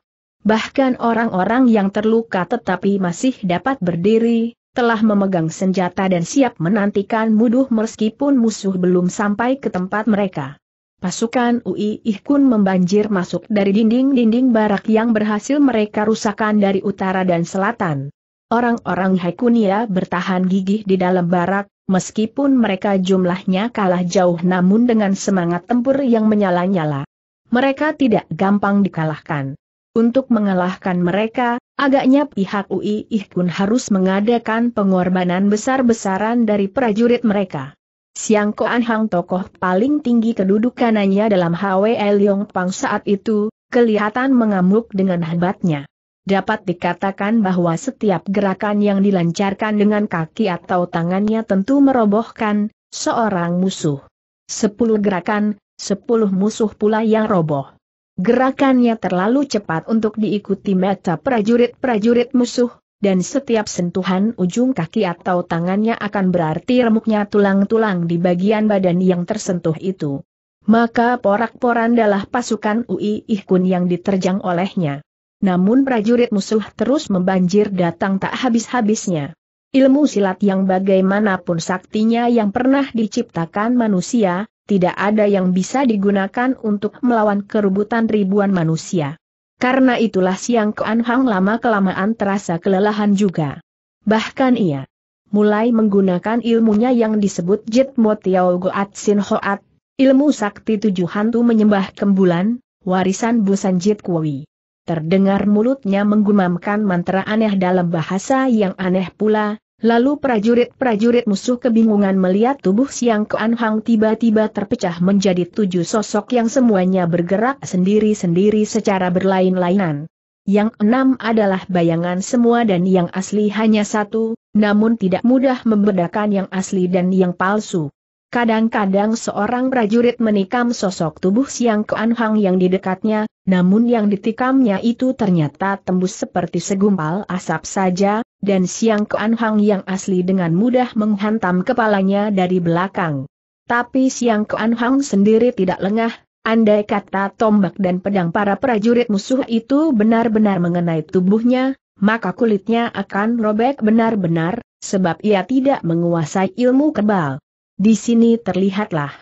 Bahkan orang-orang yang terluka tetapi masih dapat berdiri, telah memegang senjata dan siap menantikan muduh meskipun musuh belum sampai ke tempat mereka. Pasukan UI Ihkun membanjir masuk dari dinding-dinding barak yang berhasil mereka rusakan dari utara dan selatan. Orang-orang Haikunia bertahan gigih di dalam barak, meskipun mereka jumlahnya kalah jauh namun dengan semangat tempur yang menyala-nyala. Mereka tidak gampang dikalahkan. Untuk mengalahkan mereka, agaknya pihak UI Ihkun harus mengadakan pengorbanan besar-besaran dari prajurit mereka. Siang Koan Hang tokoh paling tinggi kedudukanannya dalam Hwe Yong Pang saat itu, kelihatan mengamuk dengan hebatnya. Dapat dikatakan bahwa setiap gerakan yang dilancarkan dengan kaki atau tangannya tentu merobohkan seorang musuh. Sepuluh gerakan, sepuluh musuh pula yang roboh. Gerakannya terlalu cepat untuk diikuti mata prajurit-prajurit musuh, dan setiap sentuhan ujung kaki atau tangannya akan berarti remuknya tulang-tulang di bagian badan yang tersentuh itu. Maka porak-porandalah pasukan Ui Ihkun yang diterjang olehnya. Namun prajurit musuh terus membanjir datang tak habis-habisnya. Ilmu silat yang bagaimanapun saktinya yang pernah diciptakan manusia, tidak ada yang bisa digunakan untuk melawan kerubutan ribuan manusia. Karena itulah siang Kuan Hang lama kelamaan terasa kelelahan juga. Bahkan ia mulai menggunakan ilmunya yang disebut Jit Mo Tiao Goat Sin Hoat, ilmu sakti tujuh hantu menyembah kembulan, warisan Busan Jit Kui. Terdengar mulutnya menggumamkan mantra aneh dalam bahasa yang aneh pula, Lalu prajurit-prajurit musuh kebingungan melihat tubuh Siang Kuan Hang tiba-tiba terpecah menjadi tujuh sosok yang semuanya bergerak sendiri-sendiri secara berlain-lainan. Yang enam adalah bayangan semua dan yang asli hanya satu, namun tidak mudah membedakan yang asli dan yang palsu. Kadang-kadang seorang prajurit menikam sosok tubuh Siang Kuan Hang yang di dekatnya, namun yang ditikamnya itu ternyata tembus seperti segumpal asap saja, dan Siang Kuan Hang yang asli dengan mudah menghantam kepalanya dari belakang. Tapi Siang Kuan Hang sendiri tidak lengah, andai kata tombak dan pedang para prajurit musuh itu benar-benar mengenai tubuhnya, maka kulitnya akan robek benar-benar, sebab ia tidak menguasai ilmu kebal. Di sini terlihatlah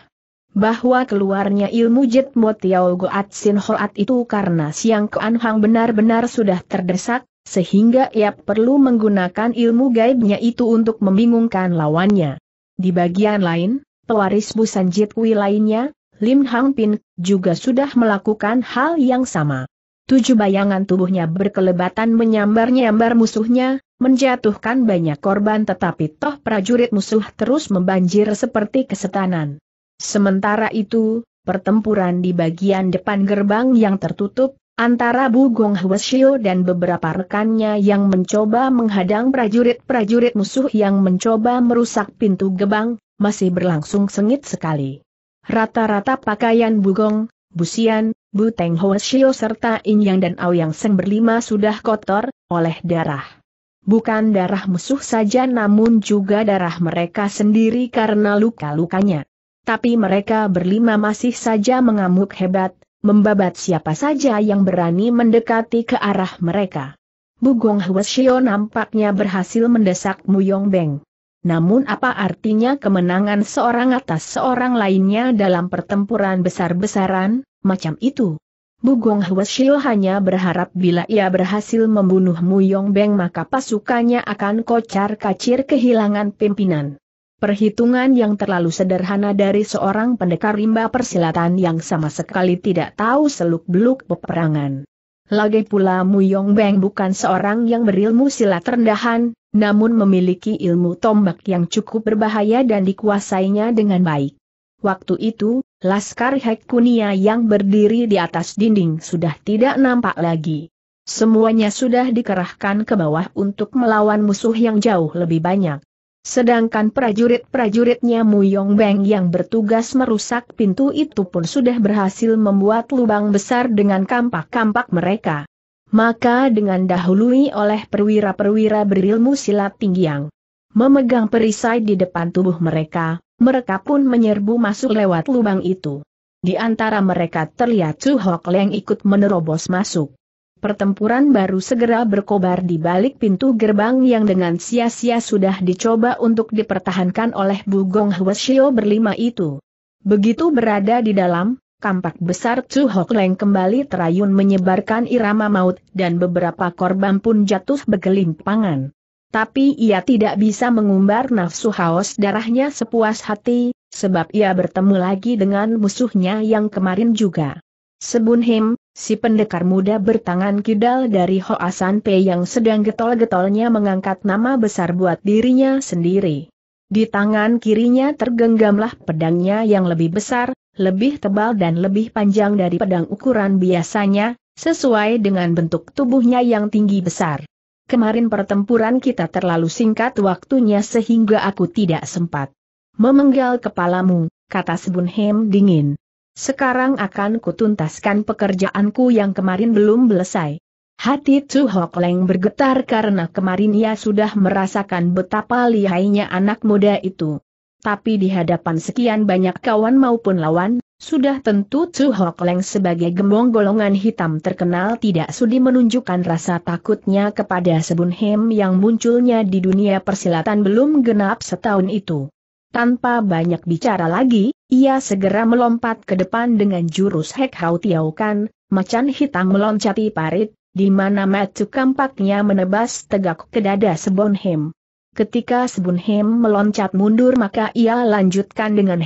bahwa keluarnya ilmu Jitmo Tiao Goat Sin Hoat itu karena Siang Kuan Hang benar-benar sudah terdesak, sehingga ia perlu menggunakan ilmu gaibnya itu untuk membingungkan lawannya. Di bagian lain, pewaris Busan Jit Kui lainnya, Lim Hang Pin, juga sudah melakukan hal yang sama. Tujuh bayangan tubuhnya berkelebatan menyambar-nyambar musuhnya, menjatuhkan banyak korban tetapi toh prajurit musuh terus membanjir seperti kesetanan. Sementara itu, pertempuran di bagian depan gerbang yang tertutup, antara Bu Gong Hwasyo dan beberapa rekannya yang mencoba menghadang prajurit-prajurit musuh yang mencoba merusak pintu gerbang masih berlangsung sengit sekali. Rata-rata pakaian Bu Busian, Bu Teng Hwasyo serta Inyang dan Aoyang Seng berlima sudah kotor, oleh darah bukan darah musuh saja namun juga darah mereka sendiri karena luka-lukanya. Tapi mereka berlima masih saja mengamuk hebat, membabat siapa saja yang berani mendekati ke arah mereka. Bugong Hwasyo nampaknya berhasil mendesak Muyong Beng. Namun apa artinya kemenangan seorang atas seorang lainnya dalam pertempuran besar-besaran, macam itu? Bugong Huashio hanya berharap bila ia berhasil membunuh Mu Yong Beng maka pasukannya akan kocar kacir kehilangan pimpinan. Perhitungan yang terlalu sederhana dari seorang pendekar rimba persilatan yang sama sekali tidak tahu seluk-beluk peperangan. Lagi pula Mu Yong Beng bukan seorang yang berilmu silat rendahan, namun memiliki ilmu tombak yang cukup berbahaya dan dikuasainya dengan baik. Waktu itu, Laskar Hekunia yang berdiri di atas dinding sudah tidak nampak lagi. Semuanya sudah dikerahkan ke bawah untuk melawan musuh yang jauh lebih banyak. Sedangkan prajurit-prajuritnya Muyong Beng yang bertugas merusak pintu itu pun sudah berhasil membuat lubang besar dengan kampak-kampak mereka. Maka dengan dahului oleh perwira-perwira berilmu silat tinggi yang memegang perisai di depan tubuh mereka, mereka pun menyerbu masuk lewat lubang itu. Di antara mereka terlihat Chu Hok Leng ikut menerobos masuk. Pertempuran baru segera berkobar di balik pintu gerbang yang dengan sia-sia sudah dicoba untuk dipertahankan oleh Bugong Hweshio berlima itu. Begitu berada di dalam, kampak besar Chu Hok Leng kembali terayun menyebarkan irama maut dan beberapa korban pun jatuh bergelimpangan tapi ia tidak bisa mengumbar nafsu haus darahnya sepuas hati, sebab ia bertemu lagi dengan musuhnya yang kemarin juga. Sebunhim, si pendekar muda bertangan kidal dari Hoasan Pe yang sedang getol-getolnya mengangkat nama besar buat dirinya sendiri. Di tangan kirinya tergenggamlah pedangnya yang lebih besar, lebih tebal dan lebih panjang dari pedang ukuran biasanya, sesuai dengan bentuk tubuhnya yang tinggi besar kemarin pertempuran kita terlalu singkat waktunya sehingga aku tidak sempat. Memenggal kepalamu, kata Sebunhem dingin. Sekarang akan kutuntaskan pekerjaanku yang kemarin belum selesai. Hati Tzu Hok Leng bergetar karena kemarin ia sudah merasakan betapa lihainya anak muda itu. Tapi di hadapan sekian banyak kawan maupun lawan, sudah tentu Chu Hok Leng sebagai gembong golongan hitam terkenal tidak sudi menunjukkan rasa takutnya kepada Sebun Hem yang munculnya di dunia persilatan belum genap setahun itu. Tanpa banyak bicara lagi, ia segera melompat ke depan dengan jurus Hek Hau Tiau Kan, macan hitam meloncati parit, di mana Matsu kampaknya menebas tegak ke dada Sebun Hem. Ketika Sebun Hem meloncat mundur maka ia lanjutkan dengan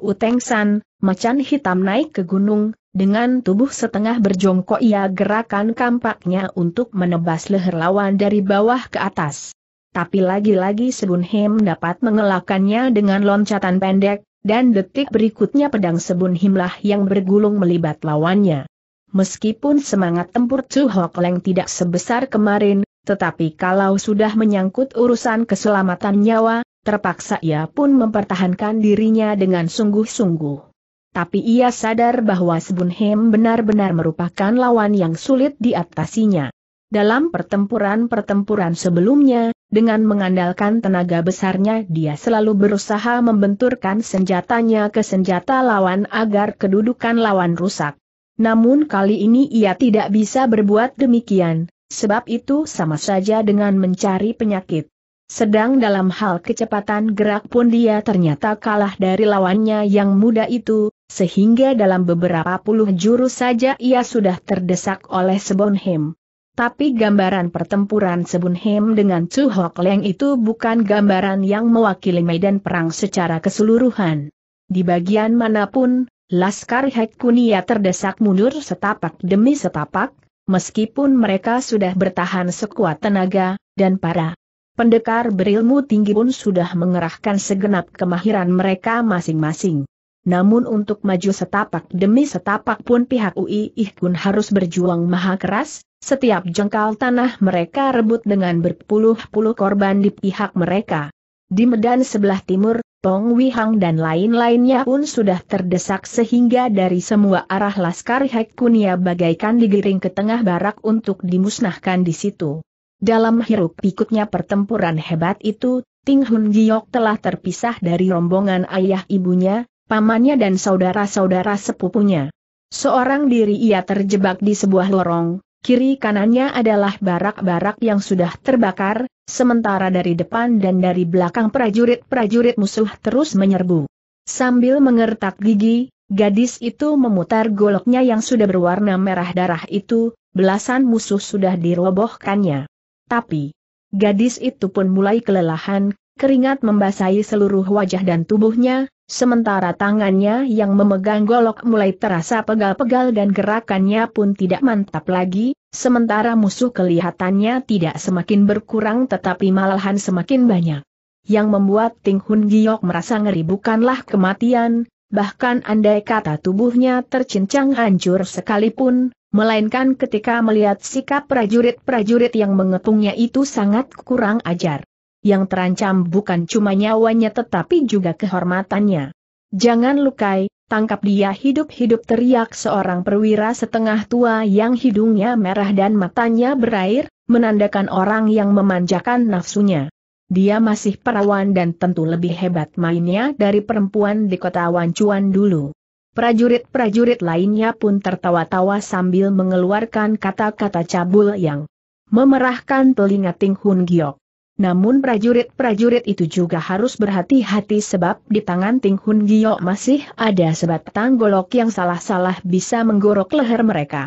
Uteng San, macan hitam naik ke gunung, dengan tubuh setengah berjongkok ia gerakan kampaknya untuk menebas leher lawan dari bawah ke atas. Tapi lagi-lagi Sebun Hem dapat mengelakannya dengan loncatan pendek, dan detik berikutnya pedang Sebun Sebunhimlah yang bergulung melibat lawannya. Meskipun semangat tempur Chu Hok Leng tidak sebesar kemarin, tetapi kalau sudah menyangkut urusan keselamatan nyawa, terpaksa ia pun mempertahankan dirinya dengan sungguh-sungguh. Tapi ia sadar bahwa Sebunhem benar-benar merupakan lawan yang sulit diatasinya. Dalam pertempuran-pertempuran sebelumnya, dengan mengandalkan tenaga besarnya dia selalu berusaha membenturkan senjatanya ke senjata lawan agar kedudukan lawan rusak. Namun kali ini ia tidak bisa berbuat demikian, sebab itu sama saja dengan mencari penyakit. Sedang dalam hal kecepatan gerak pun dia ternyata kalah dari lawannya yang muda itu, sehingga dalam beberapa puluh jurus saja ia sudah terdesak oleh Sebonhem. Tapi gambaran pertempuran Sebunhem dengan Chu Hok Leng itu bukan gambaran yang mewakili medan perang secara keseluruhan. Di bagian manapun, Laskar Hek Kunia terdesak mundur setapak demi setapak, meskipun mereka sudah bertahan sekuat tenaga, dan para pendekar berilmu tinggi pun sudah mengerahkan segenap kemahiran mereka masing-masing. Namun untuk maju setapak demi setapak pun pihak UI Ihkun harus berjuang maha keras, setiap jengkal tanah mereka rebut dengan berpuluh-puluh korban di pihak mereka. Di Medan sebelah timur, Tong Wihang dan lain-lainnya pun sudah terdesak sehingga dari semua arah Laskar Hek Kunia bagaikan digiring ke tengah barak untuk dimusnahkan di situ. Dalam hiruk pikuknya pertempuran hebat itu, Ting Hun Giok telah terpisah dari rombongan ayah ibunya, pamannya dan saudara-saudara sepupunya. Seorang diri ia terjebak di sebuah lorong, kiri kanannya adalah barak-barak yang sudah terbakar, Sementara dari depan dan dari belakang prajurit-prajurit musuh terus menyerbu. Sambil mengertak gigi, gadis itu memutar goloknya yang sudah berwarna merah darah itu, belasan musuh sudah dirobohkannya. Tapi, gadis itu pun mulai kelelahan, keringat membasahi seluruh wajah dan tubuhnya, Sementara tangannya yang memegang golok mulai terasa pegal-pegal dan gerakannya pun tidak mantap lagi, sementara musuh kelihatannya tidak semakin berkurang tetapi malahan semakin banyak. Yang membuat Ting Hun Giok merasa ngeri bukanlah kematian, bahkan andai kata tubuhnya tercincang hancur sekalipun, melainkan ketika melihat sikap prajurit-prajurit yang mengepungnya itu sangat kurang ajar yang terancam bukan cuma nyawanya tetapi juga kehormatannya. Jangan lukai, tangkap dia hidup-hidup teriak seorang perwira setengah tua yang hidungnya merah dan matanya berair, menandakan orang yang memanjakan nafsunya. Dia masih perawan dan tentu lebih hebat mainnya dari perempuan di kota Wancuan dulu. Prajurit-prajurit lainnya pun tertawa-tawa sambil mengeluarkan kata-kata cabul yang memerahkan telinga Ting Hun Giok namun prajurit-prajurit itu juga harus berhati-hati sebab di tangan Ting Hun Gio masih ada sebatang golok yang salah-salah bisa menggorok leher mereka.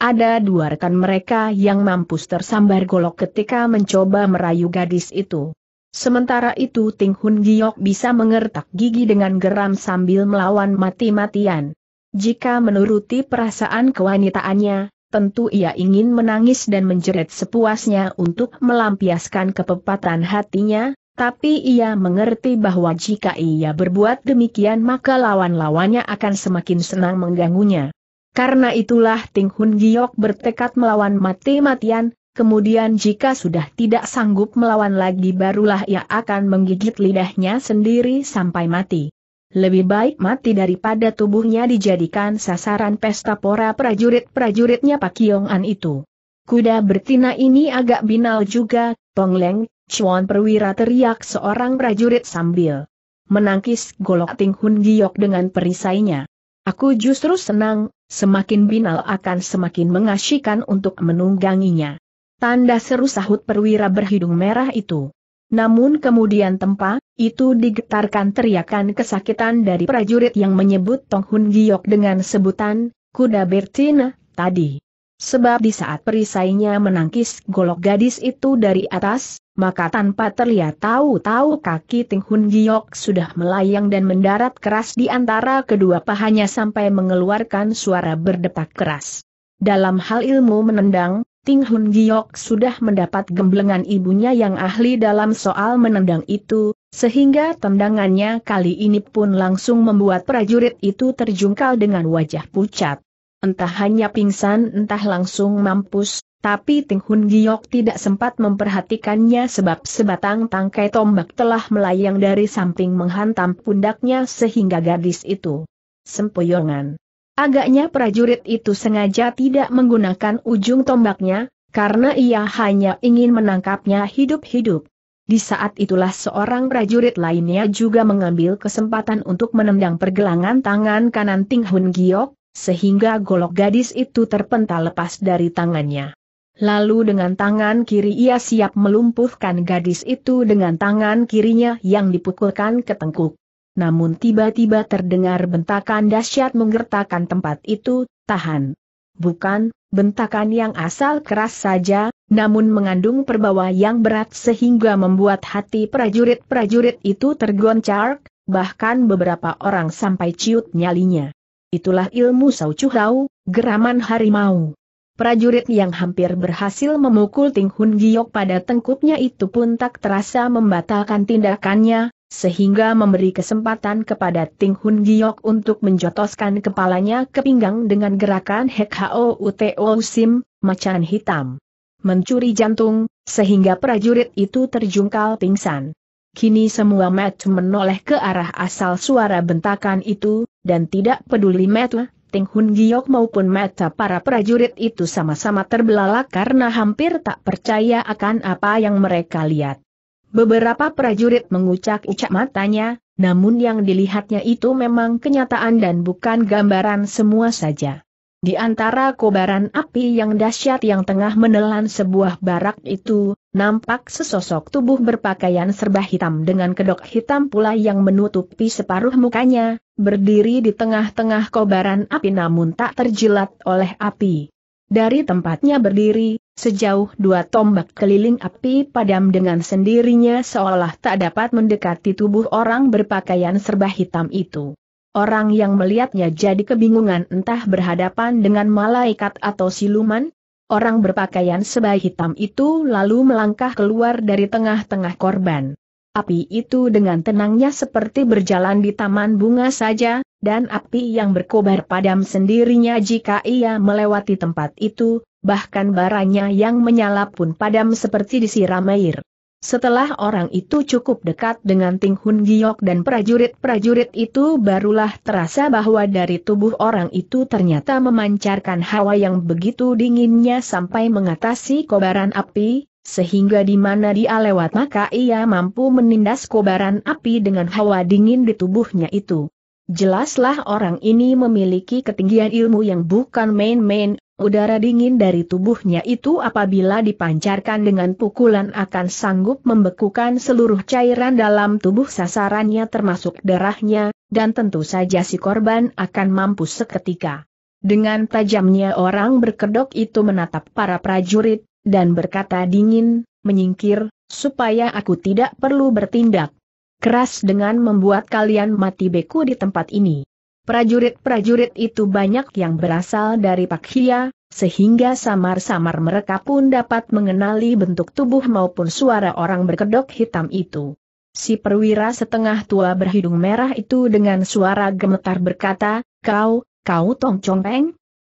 Ada dua rekan mereka yang mampus tersambar golok ketika mencoba merayu gadis itu. Sementara itu Ting Hun Giok bisa mengertak gigi dengan geram sambil melawan mati-matian. Jika menuruti perasaan kewanitaannya, tentu ia ingin menangis dan menjerit sepuasnya untuk melampiaskan kepepatan hatinya, tapi ia mengerti bahwa jika ia berbuat demikian maka lawan-lawannya akan semakin senang mengganggunya. Karena itulah Ting Hun Giok bertekad melawan mati-matian, kemudian jika sudah tidak sanggup melawan lagi barulah ia akan menggigit lidahnya sendiri sampai mati lebih baik mati daripada tubuhnya dijadikan sasaran pesta pora prajurit-prajuritnya Pak Yong An itu. Kuda bertina ini agak binal juga, Tong Leng. Chuan perwira teriak seorang prajurit sambil menangkis golok Ting Hun Giok dengan perisainya. Aku justru senang, semakin binal akan semakin mengasyikan untuk menungganginya. Tanda seru sahut perwira berhidung merah itu. Namun kemudian tempat itu digetarkan teriakan kesakitan dari prajurit yang menyebut Tong Hun Giok dengan sebutan, kuda Bertina, tadi. Sebab di saat perisainya menangkis golok gadis itu dari atas, maka tanpa terlihat tahu-tahu kaki Ting Hun Giok sudah melayang dan mendarat keras di antara kedua pahanya sampai mengeluarkan suara berdetak keras. Dalam hal ilmu menendang, Ting Hun Giok sudah mendapat gemblengan ibunya yang ahli dalam soal menendang itu, sehingga tendangannya kali ini pun langsung membuat prajurit itu terjungkal dengan wajah pucat. Entah hanya pingsan entah langsung mampus, tapi Ting Hun Giok tidak sempat memperhatikannya sebab sebatang tangkai tombak telah melayang dari samping menghantam pundaknya sehingga gadis itu sempoyongan. Agaknya prajurit itu sengaja tidak menggunakan ujung tombaknya, karena ia hanya ingin menangkapnya hidup-hidup. Di saat itulah seorang prajurit lainnya juga mengambil kesempatan untuk menendang pergelangan tangan kanan Ting Hun Giok, sehingga golok gadis itu terpental lepas dari tangannya. Lalu dengan tangan kiri ia siap melumpuhkan gadis itu dengan tangan kirinya yang dipukulkan ke tengkuk. Namun tiba-tiba terdengar bentakan dahsyat menggertakkan tempat itu, tahan. Bukan, bentakan yang asal keras saja, namun mengandung perbawa yang berat sehingga membuat hati prajurit-prajurit itu tergoncar, bahkan beberapa orang sampai ciut nyalinya. Itulah ilmu saucuhau, geraman harimau. Prajurit yang hampir berhasil memukul Ting Hun Giok pada tengkupnya itu pun tak terasa membatalkan tindakannya, sehingga memberi kesempatan kepada Ting Hun Giok untuk menjotoskan kepalanya ke pinggang dengan gerakan Hek Hao Uto Sim, macan hitam. Mencuri jantung, sehingga prajurit itu terjungkal pingsan. Kini semua Metu menoleh ke arah asal suara bentakan itu, dan tidak peduli Metu, Ting Hun Giok maupun mata para prajurit itu sama-sama terbelalak karena hampir tak percaya akan apa yang mereka lihat. Beberapa prajurit mengucak-ucak matanya, namun yang dilihatnya itu memang kenyataan dan bukan gambaran semua saja. Di antara kobaran api yang dahsyat yang tengah menelan sebuah barak itu, nampak sesosok tubuh berpakaian serba hitam dengan kedok hitam pula yang menutupi separuh mukanya, berdiri di tengah-tengah kobaran api namun tak terjilat oleh api. Dari tempatnya berdiri, Sejauh dua tombak keliling api padam dengan sendirinya seolah tak dapat mendekati tubuh orang berpakaian serba hitam itu. Orang yang melihatnya jadi kebingungan entah berhadapan dengan malaikat atau siluman. Orang berpakaian serba hitam itu lalu melangkah keluar dari tengah-tengah korban. Api itu dengan tenangnya seperti berjalan di taman bunga saja, dan api yang berkobar padam sendirinya jika ia melewati tempat itu, bahkan baranya yang menyala pun padam seperti disiram air. Setelah orang itu cukup dekat dengan Ting Hun Giok dan prajurit-prajurit itu barulah terasa bahwa dari tubuh orang itu ternyata memancarkan hawa yang begitu dinginnya sampai mengatasi kobaran api, sehingga di mana dia lewat maka ia mampu menindas kobaran api dengan hawa dingin di tubuhnya itu. Jelaslah orang ini memiliki ketinggian ilmu yang bukan main-main, Udara dingin dari tubuhnya itu apabila dipancarkan dengan pukulan akan sanggup membekukan seluruh cairan dalam tubuh sasarannya termasuk darahnya, dan tentu saja si korban akan mampu seketika. Dengan tajamnya orang berkedok itu menatap para prajurit, dan berkata dingin, menyingkir, supaya aku tidak perlu bertindak keras dengan membuat kalian mati beku di tempat ini. Prajurit-prajurit itu banyak yang berasal dari Pak Pakhia, sehingga samar-samar mereka pun dapat mengenali bentuk tubuh maupun suara orang berkedok hitam itu. Si perwira setengah tua berhidung merah itu dengan suara gemetar berkata, Kau, kau tongcong Peng?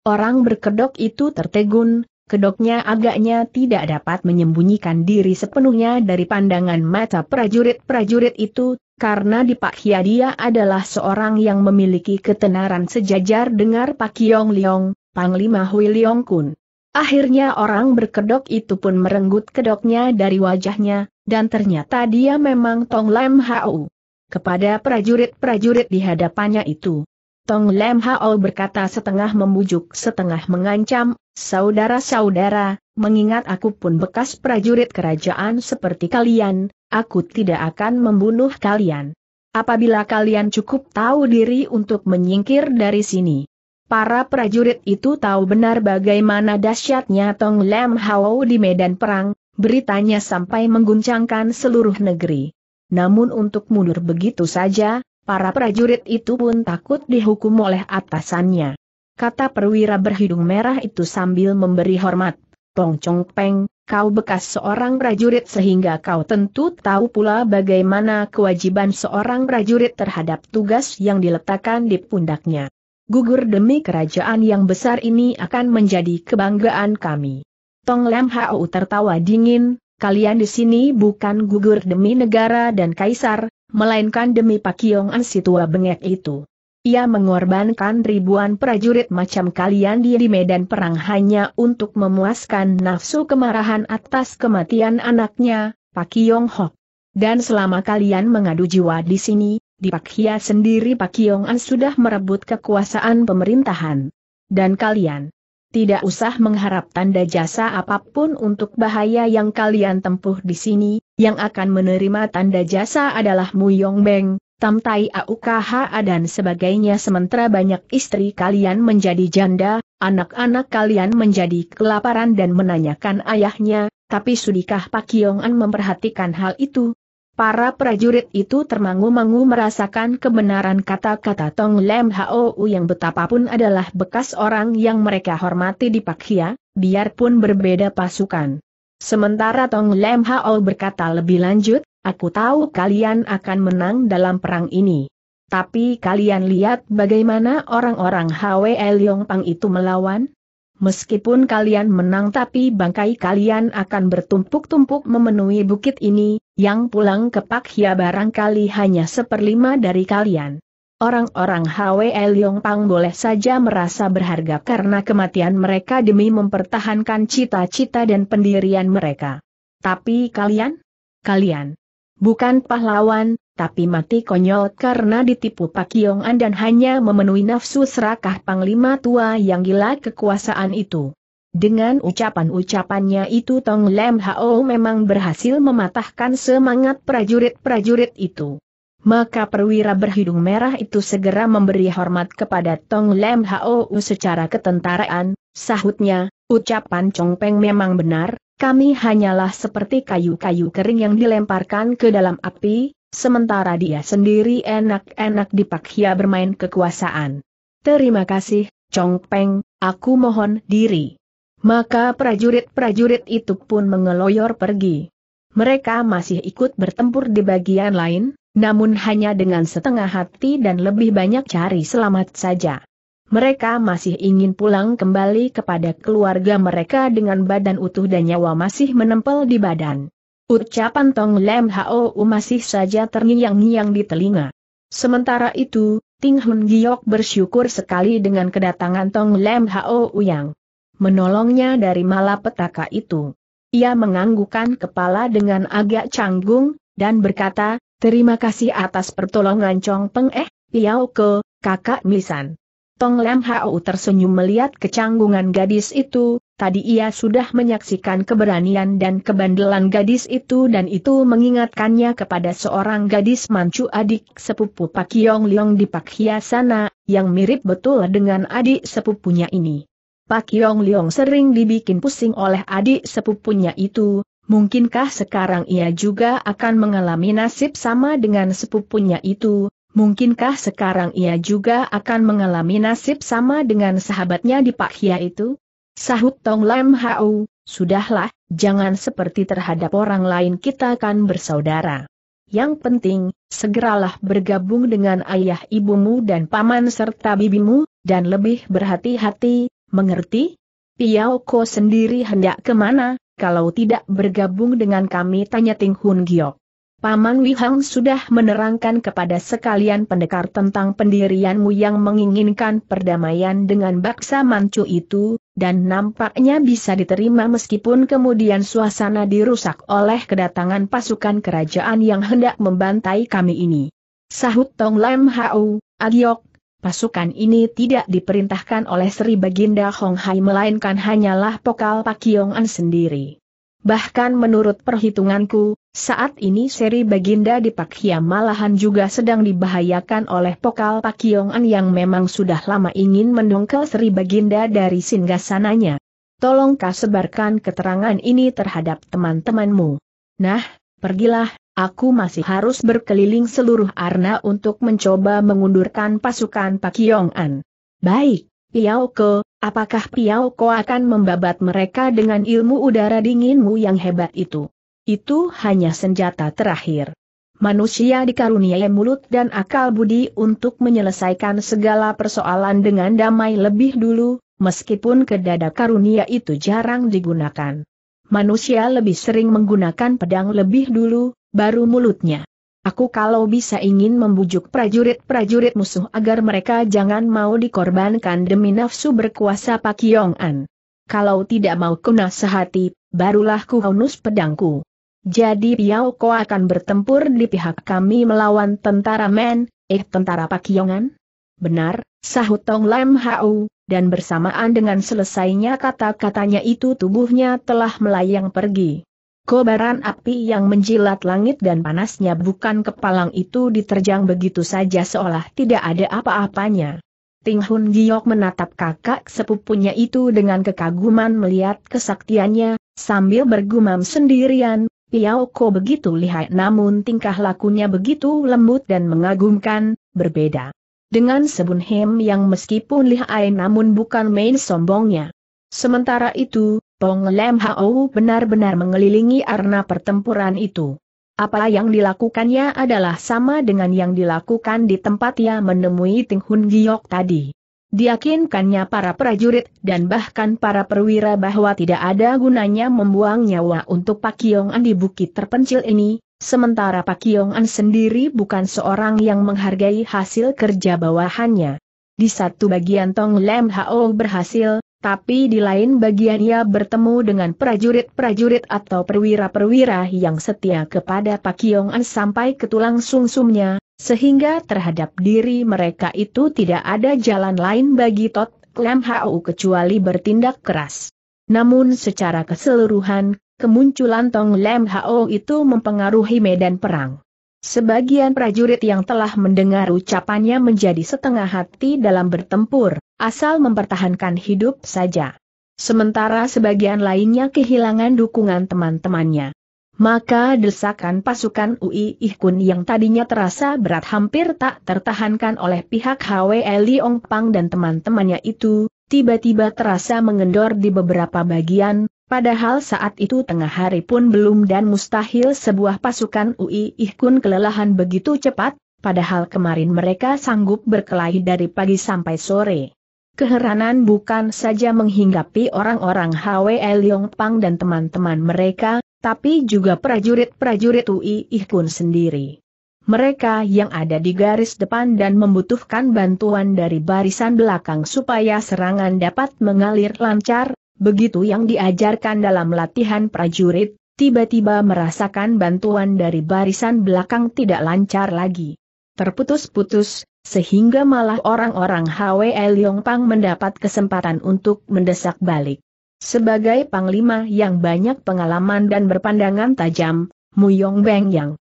Orang berkedok itu tertegun, kedoknya agaknya tidak dapat menyembunyikan diri sepenuhnya dari pandangan mata prajurit-prajurit itu, karena di Pak Hia dia adalah seorang yang memiliki ketenaran sejajar dengar Pak Yong Liong, Panglima Hui Liong Kun. Akhirnya orang berkedok itu pun merenggut kedoknya dari wajahnya, dan ternyata dia memang Tong lem Hao. Kepada prajurit-prajurit di hadapannya itu, Tong lem Hao berkata setengah membujuk setengah mengancam, Saudara-saudara, mengingat aku pun bekas prajurit kerajaan seperti kalian, aku tidak akan membunuh kalian. Apabila kalian cukup tahu diri untuk menyingkir dari sini. Para prajurit itu tahu benar bagaimana dahsyatnya Tong Lam Hao di medan perang, beritanya sampai mengguncangkan seluruh negeri. Namun untuk mundur begitu saja, para prajurit itu pun takut dihukum oleh atasannya kata perwira berhidung merah itu sambil memberi hormat. Tong Chong Peng, kau bekas seorang prajurit sehingga kau tentu tahu pula bagaimana kewajiban seorang prajurit terhadap tugas yang diletakkan di pundaknya. Gugur demi kerajaan yang besar ini akan menjadi kebanggaan kami. Tong Lam Hau tertawa dingin, kalian di sini bukan gugur demi negara dan kaisar, melainkan demi Pak Yong An si tua bengek itu. Ia mengorbankan ribuan prajurit macam kalian di medan perang hanya untuk memuaskan nafsu kemarahan atas kematian anaknya, Pak Yong Hok. Dan selama kalian mengadu jiwa di sini, di Pak Kia sendiri Pak Yong An sudah merebut kekuasaan pemerintahan. Dan kalian tidak usah mengharap tanda jasa apapun untuk bahaya yang kalian tempuh di sini, yang akan menerima tanda jasa adalah Mu Yong Beng, Tam Tai AUKHA dan sebagainya sementara banyak istri kalian menjadi janda, anak-anak kalian menjadi kelaparan dan menanyakan ayahnya, tapi sudikah Pak Yong'an memperhatikan hal itu? Para prajurit itu termangu-mangu merasakan kebenaran kata-kata Tong Lem Hou yang betapapun adalah bekas orang yang mereka hormati di Hia, biarpun berbeda pasukan. Sementara Tong Lem Hao berkata lebih lanjut, Aku tahu kalian akan menang dalam perang ini. Tapi kalian lihat bagaimana orang-orang HWL Pang itu melawan? Meskipun kalian menang tapi bangkai kalian akan bertumpuk-tumpuk memenuhi bukit ini, yang pulang ke Pak Hia barangkali hanya seperlima dari kalian. Orang-orang HWL Pang boleh saja merasa berharga karena kematian mereka demi mempertahankan cita-cita dan pendirian mereka. Tapi kalian? Kalian? Bukan pahlawan, tapi mati konyol karena ditipu Pak An dan hanya memenuhi nafsu serakah panglima tua yang gila kekuasaan itu. Dengan ucapan-ucapannya itu Tong Lem Hao memang berhasil mematahkan semangat prajurit-prajurit itu. Maka perwira berhidung merah itu segera memberi hormat kepada Tong Lem Hao secara ketentaraan, sahutnya, ucapan Chong Peng memang benar, kami hanyalah seperti kayu-kayu kering yang dilemparkan ke dalam api, sementara dia sendiri enak-enak dipakhia bermain kekuasaan. Terima kasih, Chong Peng, aku mohon diri. Maka prajurit-prajurit itu pun mengeloyor pergi. Mereka masih ikut bertempur di bagian lain, namun hanya dengan setengah hati dan lebih banyak cari selamat saja mereka masih ingin pulang kembali kepada keluarga mereka dengan badan utuh dan nyawa masih menempel di badan. Ucapan Tong Lem Hou masih saja terngiang-ngiang di telinga. Sementara itu, Ting Hun Giok bersyukur sekali dengan kedatangan Tong Lem Hou yang menolongnya dari malapetaka itu. Ia menganggukkan kepala dengan agak canggung, dan berkata, Terima kasih atas pertolongan Chong Peng Eh, Piao Ke, kakak Misan. Tong Lam Hau tersenyum melihat kecanggungan gadis itu, tadi ia sudah menyaksikan keberanian dan kebandelan gadis itu dan itu mengingatkannya kepada seorang gadis mancu adik sepupu Pak Yong Leong di Pak Hiasana, yang mirip betul dengan adik sepupunya ini. Pak Yong Leong sering dibikin pusing oleh adik sepupunya itu, mungkinkah sekarang ia juga akan mengalami nasib sama dengan sepupunya itu, mungkinkah sekarang ia juga akan mengalami nasib sama dengan sahabatnya di Pak Hia itu? Sahut Tong Lam Hau, sudahlah, jangan seperti terhadap orang lain kita kan bersaudara. Yang penting, segeralah bergabung dengan ayah ibumu dan paman serta bibimu, dan lebih berhati-hati, mengerti? Piao Ko sendiri hendak kemana, kalau tidak bergabung dengan kami tanya Ting Hun Giok. Paman Wihang sudah menerangkan kepada sekalian pendekar tentang pendirianmu yang menginginkan perdamaian dengan baksa mancu itu, dan nampaknya bisa diterima meskipun kemudian suasana dirusak oleh kedatangan pasukan kerajaan yang hendak membantai kami ini. Sahut Tong Lam Hau, Agiok, pasukan ini tidak diperintahkan oleh Sri Baginda Hong Hai melainkan hanyalah Pokal Kiong An sendiri. Bahkan menurut perhitunganku, saat ini seri Baginda di Pakyam malahan juga sedang dibahayakan oleh Pokal Yong'an yang memang sudah lama ingin mendongkel seri Baginda dari singgasananya. Tolong kau sebarkan keterangan ini terhadap teman-temanmu. Nah, pergilah, aku masih harus berkeliling seluruh Arna untuk mencoba mengundurkan pasukan Yong'an. Baik, Piao Ke, apakah Piao Ko akan membabat mereka dengan ilmu udara dinginmu yang hebat itu? Itu hanya senjata terakhir. Manusia dikaruniai mulut dan akal budi untuk menyelesaikan segala persoalan dengan damai lebih dulu, meskipun kedada karunia itu jarang digunakan. Manusia lebih sering menggunakan pedang lebih dulu, baru mulutnya. Aku kalau bisa ingin membujuk prajurit-prajurit musuh agar mereka jangan mau dikorbankan demi nafsu berkuasa Pak Yong An. Kalau tidak mau kena sehati, barulah ku pedangku. Jadi Piao Ko akan bertempur di pihak kami melawan tentara Men, eh tentara Pakiongan? Benar, sahut Tong Lam Hau, dan bersamaan dengan selesainya kata-katanya itu tubuhnya telah melayang pergi. Kobaran api yang menjilat langit dan panasnya bukan kepalang itu diterjang begitu saja seolah tidak ada apa-apanya. Ting Hun Giok menatap kakak sepupunya itu dengan kekaguman melihat kesaktiannya, Sambil bergumam sendirian, Piao Ko begitu lihai namun tingkah lakunya begitu lembut dan mengagumkan, berbeda. Dengan Sebun Hem yang meskipun lihai namun bukan main sombongnya. Sementara itu, Pong Lem Hao benar-benar mengelilingi arena pertempuran itu. Apa yang dilakukannya adalah sama dengan yang dilakukan di tempat ia menemui Ting Hun Giok tadi. Diakinkannya para prajurit dan bahkan para perwira bahwa tidak ada gunanya membuang nyawa untuk Pak Yong'an di bukit terpencil ini, sementara Pak Yong'an sendiri bukan seorang yang menghargai hasil kerja bawahannya. Di satu bagian Tong Lem Hao berhasil, tapi di lain bagian ia bertemu dengan prajurit-prajurit atau perwira-perwira yang setia kepada Pak Yong'an sampai ke tulang sungsumnya, sehingga terhadap diri mereka itu tidak ada jalan lain bagi Tot Lem Hau kecuali bertindak keras. Namun secara keseluruhan, kemunculan Tong Lem Hau itu mempengaruhi medan perang. Sebagian prajurit yang telah mendengar ucapannya menjadi setengah hati dalam bertempur, asal mempertahankan hidup saja. Sementara sebagian lainnya kehilangan dukungan teman-temannya. Maka desakan pasukan UI Ihkun yang tadinya terasa berat hampir tak tertahankan oleh pihak HWE Ong Pang dan teman-temannya itu, tiba-tiba terasa mengendor di beberapa bagian, padahal saat itu tengah hari pun belum dan mustahil sebuah pasukan UI Ihkun kelelahan begitu cepat, padahal kemarin mereka sanggup berkelahi dari pagi sampai sore. Keheranan bukan saja menghinggapi orang-orang HWL Pang dan teman-teman mereka, tapi juga prajurit-prajurit UI Ihkun sendiri. Mereka yang ada di garis depan dan membutuhkan bantuan dari barisan belakang supaya serangan dapat mengalir lancar, begitu yang diajarkan dalam latihan prajurit, tiba-tiba merasakan bantuan dari barisan belakang tidak lancar lagi. Terputus-putus, sehingga malah orang-orang Hwe Pang mendapat kesempatan untuk mendesak balik. Sebagai panglima yang banyak pengalaman dan berpandangan tajam, Mu Yong Beng Yang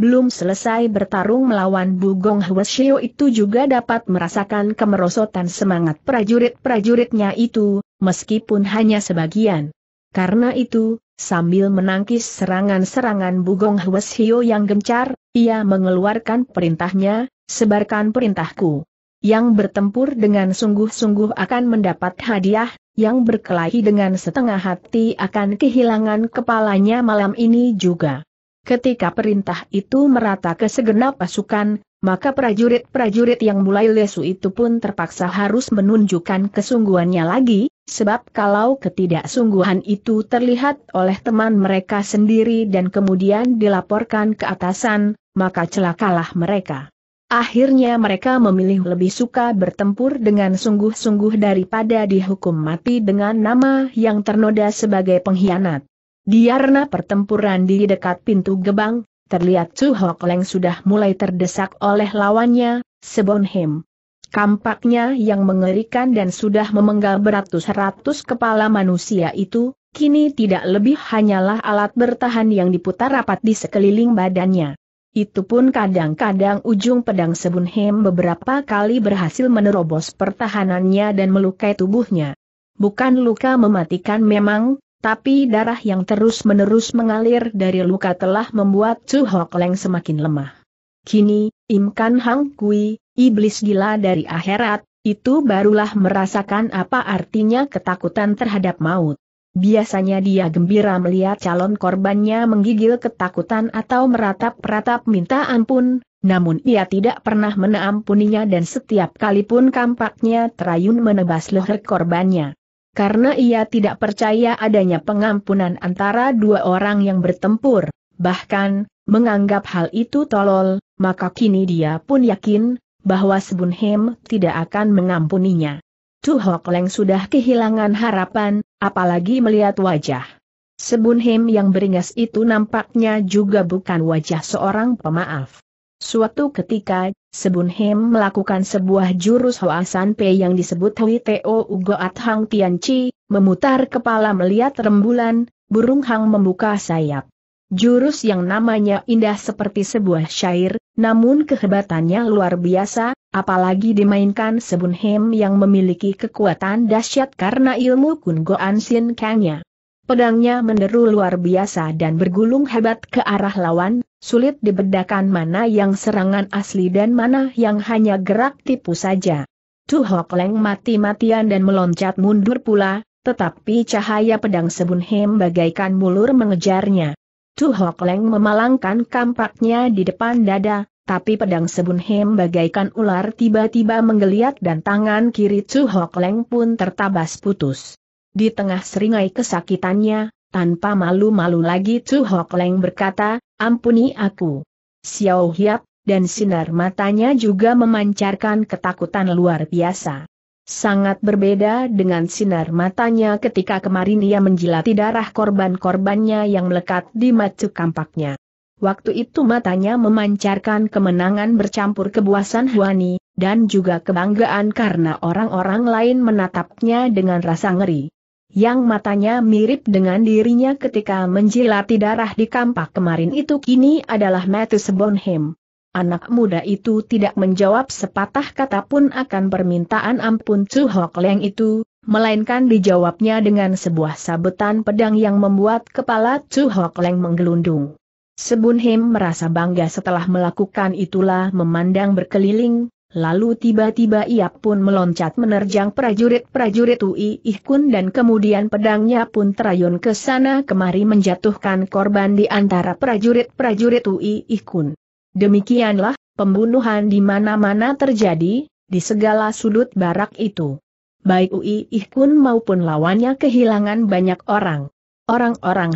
belum selesai bertarung melawan Bugong Hweshio itu juga dapat merasakan kemerosotan semangat prajurit-prajuritnya itu, meskipun hanya sebagian. Karena itu, sambil menangkis serangan-serangan Bugong Hweshio yang gencar, ia mengeluarkan perintahnya, sebarkan perintahku. Yang bertempur dengan sungguh-sungguh akan mendapat hadiah, yang berkelahi dengan setengah hati akan kehilangan kepalanya malam ini juga. Ketika perintah itu merata ke segenap pasukan, maka prajurit-prajurit yang mulai lesu itu pun terpaksa harus menunjukkan kesungguhannya lagi, sebab kalau ketidaksungguhan itu terlihat oleh teman mereka sendiri dan kemudian dilaporkan ke atasan, maka celakalah mereka. Akhirnya mereka memilih lebih suka bertempur dengan sungguh-sungguh daripada dihukum mati dengan nama yang ternoda sebagai pengkhianat. Diarna pertempuran di dekat pintu gebang, terlihat Chu Hok Leng sudah mulai terdesak oleh lawannya, Sebonhem. Kampaknya yang mengerikan dan sudah memenggal beratus-ratus kepala manusia itu, kini tidak lebih hanyalah alat bertahan yang diputar rapat di sekeliling badannya. Itu pun kadang-kadang ujung pedang Sebunhem beberapa kali berhasil menerobos pertahanannya dan melukai tubuhnya. Bukan luka mematikan memang, tapi darah yang terus-menerus mengalir dari luka telah membuat Chu Hok Leng semakin lemah. Kini, Im Kan Hang Kui, iblis gila dari akhirat, itu barulah merasakan apa artinya ketakutan terhadap maut. Biasanya dia gembira melihat calon korbannya menggigil ketakutan atau meratap-ratap minta ampun, namun ia tidak pernah menampuninya dan setiap kali pun kampaknya terayun menebas leher korbannya. Karena ia tidak percaya adanya pengampunan antara dua orang yang bertempur, bahkan, menganggap hal itu tolol, maka kini dia pun yakin, bahwa Sebunhem tidak akan mengampuninya. Tu Hok Leng sudah kehilangan harapan, apalagi melihat wajah. Sebun Him yang beringas itu nampaknya juga bukan wajah seorang pemaaf. Suatu ketika, Sebun Him melakukan sebuah jurus san Pei yang disebut Hui Teo Ugo At Hang Tian Chi, memutar kepala melihat rembulan, burung hang membuka sayap. Jurus yang namanya indah seperti sebuah syair, namun kehebatannya luar biasa, apalagi dimainkan Sebun Hem yang memiliki kekuatan dahsyat karena ilmu Kun An Sin Kangnya. Pedangnya menderu luar biasa dan bergulung hebat ke arah lawan, sulit dibedakan mana yang serangan asli dan mana yang hanya gerak tipu saja. Tu Hok Leng mati-matian dan meloncat mundur pula, tetapi cahaya pedang Sebun Hem bagaikan mulur mengejarnya. Tu Hok Leng memalangkan kampaknya di depan dada, tapi pedang Sebun Hem bagaikan ular tiba-tiba menggeliat dan tangan kiri Tu Hok Leng pun tertabas putus. Di tengah seringai kesakitannya, tanpa malu-malu lagi Tu Hok Leng berkata, ampuni aku. Xiao Hiap, dan sinar matanya juga memancarkan ketakutan luar biasa. Sangat berbeda dengan sinar matanya ketika kemarin ia menjilati darah korban-korbannya yang melekat di macu kampaknya. Waktu itu matanya memancarkan kemenangan bercampur kebuasan Huani, dan juga kebanggaan karena orang-orang lain menatapnya dengan rasa ngeri. Yang matanya mirip dengan dirinya ketika menjilati darah di kampak kemarin itu kini adalah Matthew Bonham. Anak muda itu tidak menjawab sepatah kata pun akan permintaan ampun Chu Hok Leng itu, melainkan dijawabnya dengan sebuah sabetan pedang yang membuat kepala Chu Hok Leng menggelundung. Sebun Him merasa bangga setelah melakukan itulah memandang berkeliling, lalu tiba-tiba ia pun meloncat menerjang prajurit-prajurit Ui Ihkun dan kemudian pedangnya pun terayun ke sana kemari menjatuhkan korban di antara prajurit-prajurit Ui Ihkun. Demikianlah, pembunuhan di mana-mana terjadi, di segala sudut barak itu. Baik Ui Ihkun maupun lawannya kehilangan banyak orang. Orang-orang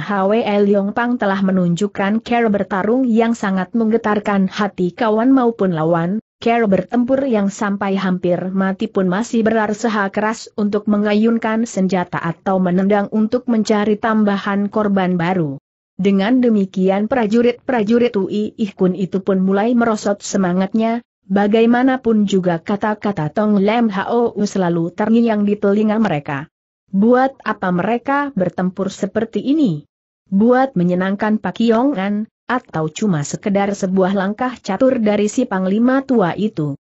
Yong Pang telah menunjukkan cara bertarung yang sangat menggetarkan hati kawan maupun lawan, cara bertempur yang sampai hampir mati pun masih berarsaha keras untuk mengayunkan senjata atau menendang untuk mencari tambahan korban baru. Dengan demikian prajurit-prajurit Ui Ihkun itu pun mulai merosot semangatnya, bagaimanapun juga kata-kata Tong Lem Hou selalu terngiang di telinga mereka. Buat apa mereka bertempur seperti ini? Buat menyenangkan Pak Yong An, atau cuma sekedar sebuah langkah catur dari si Panglima tua itu?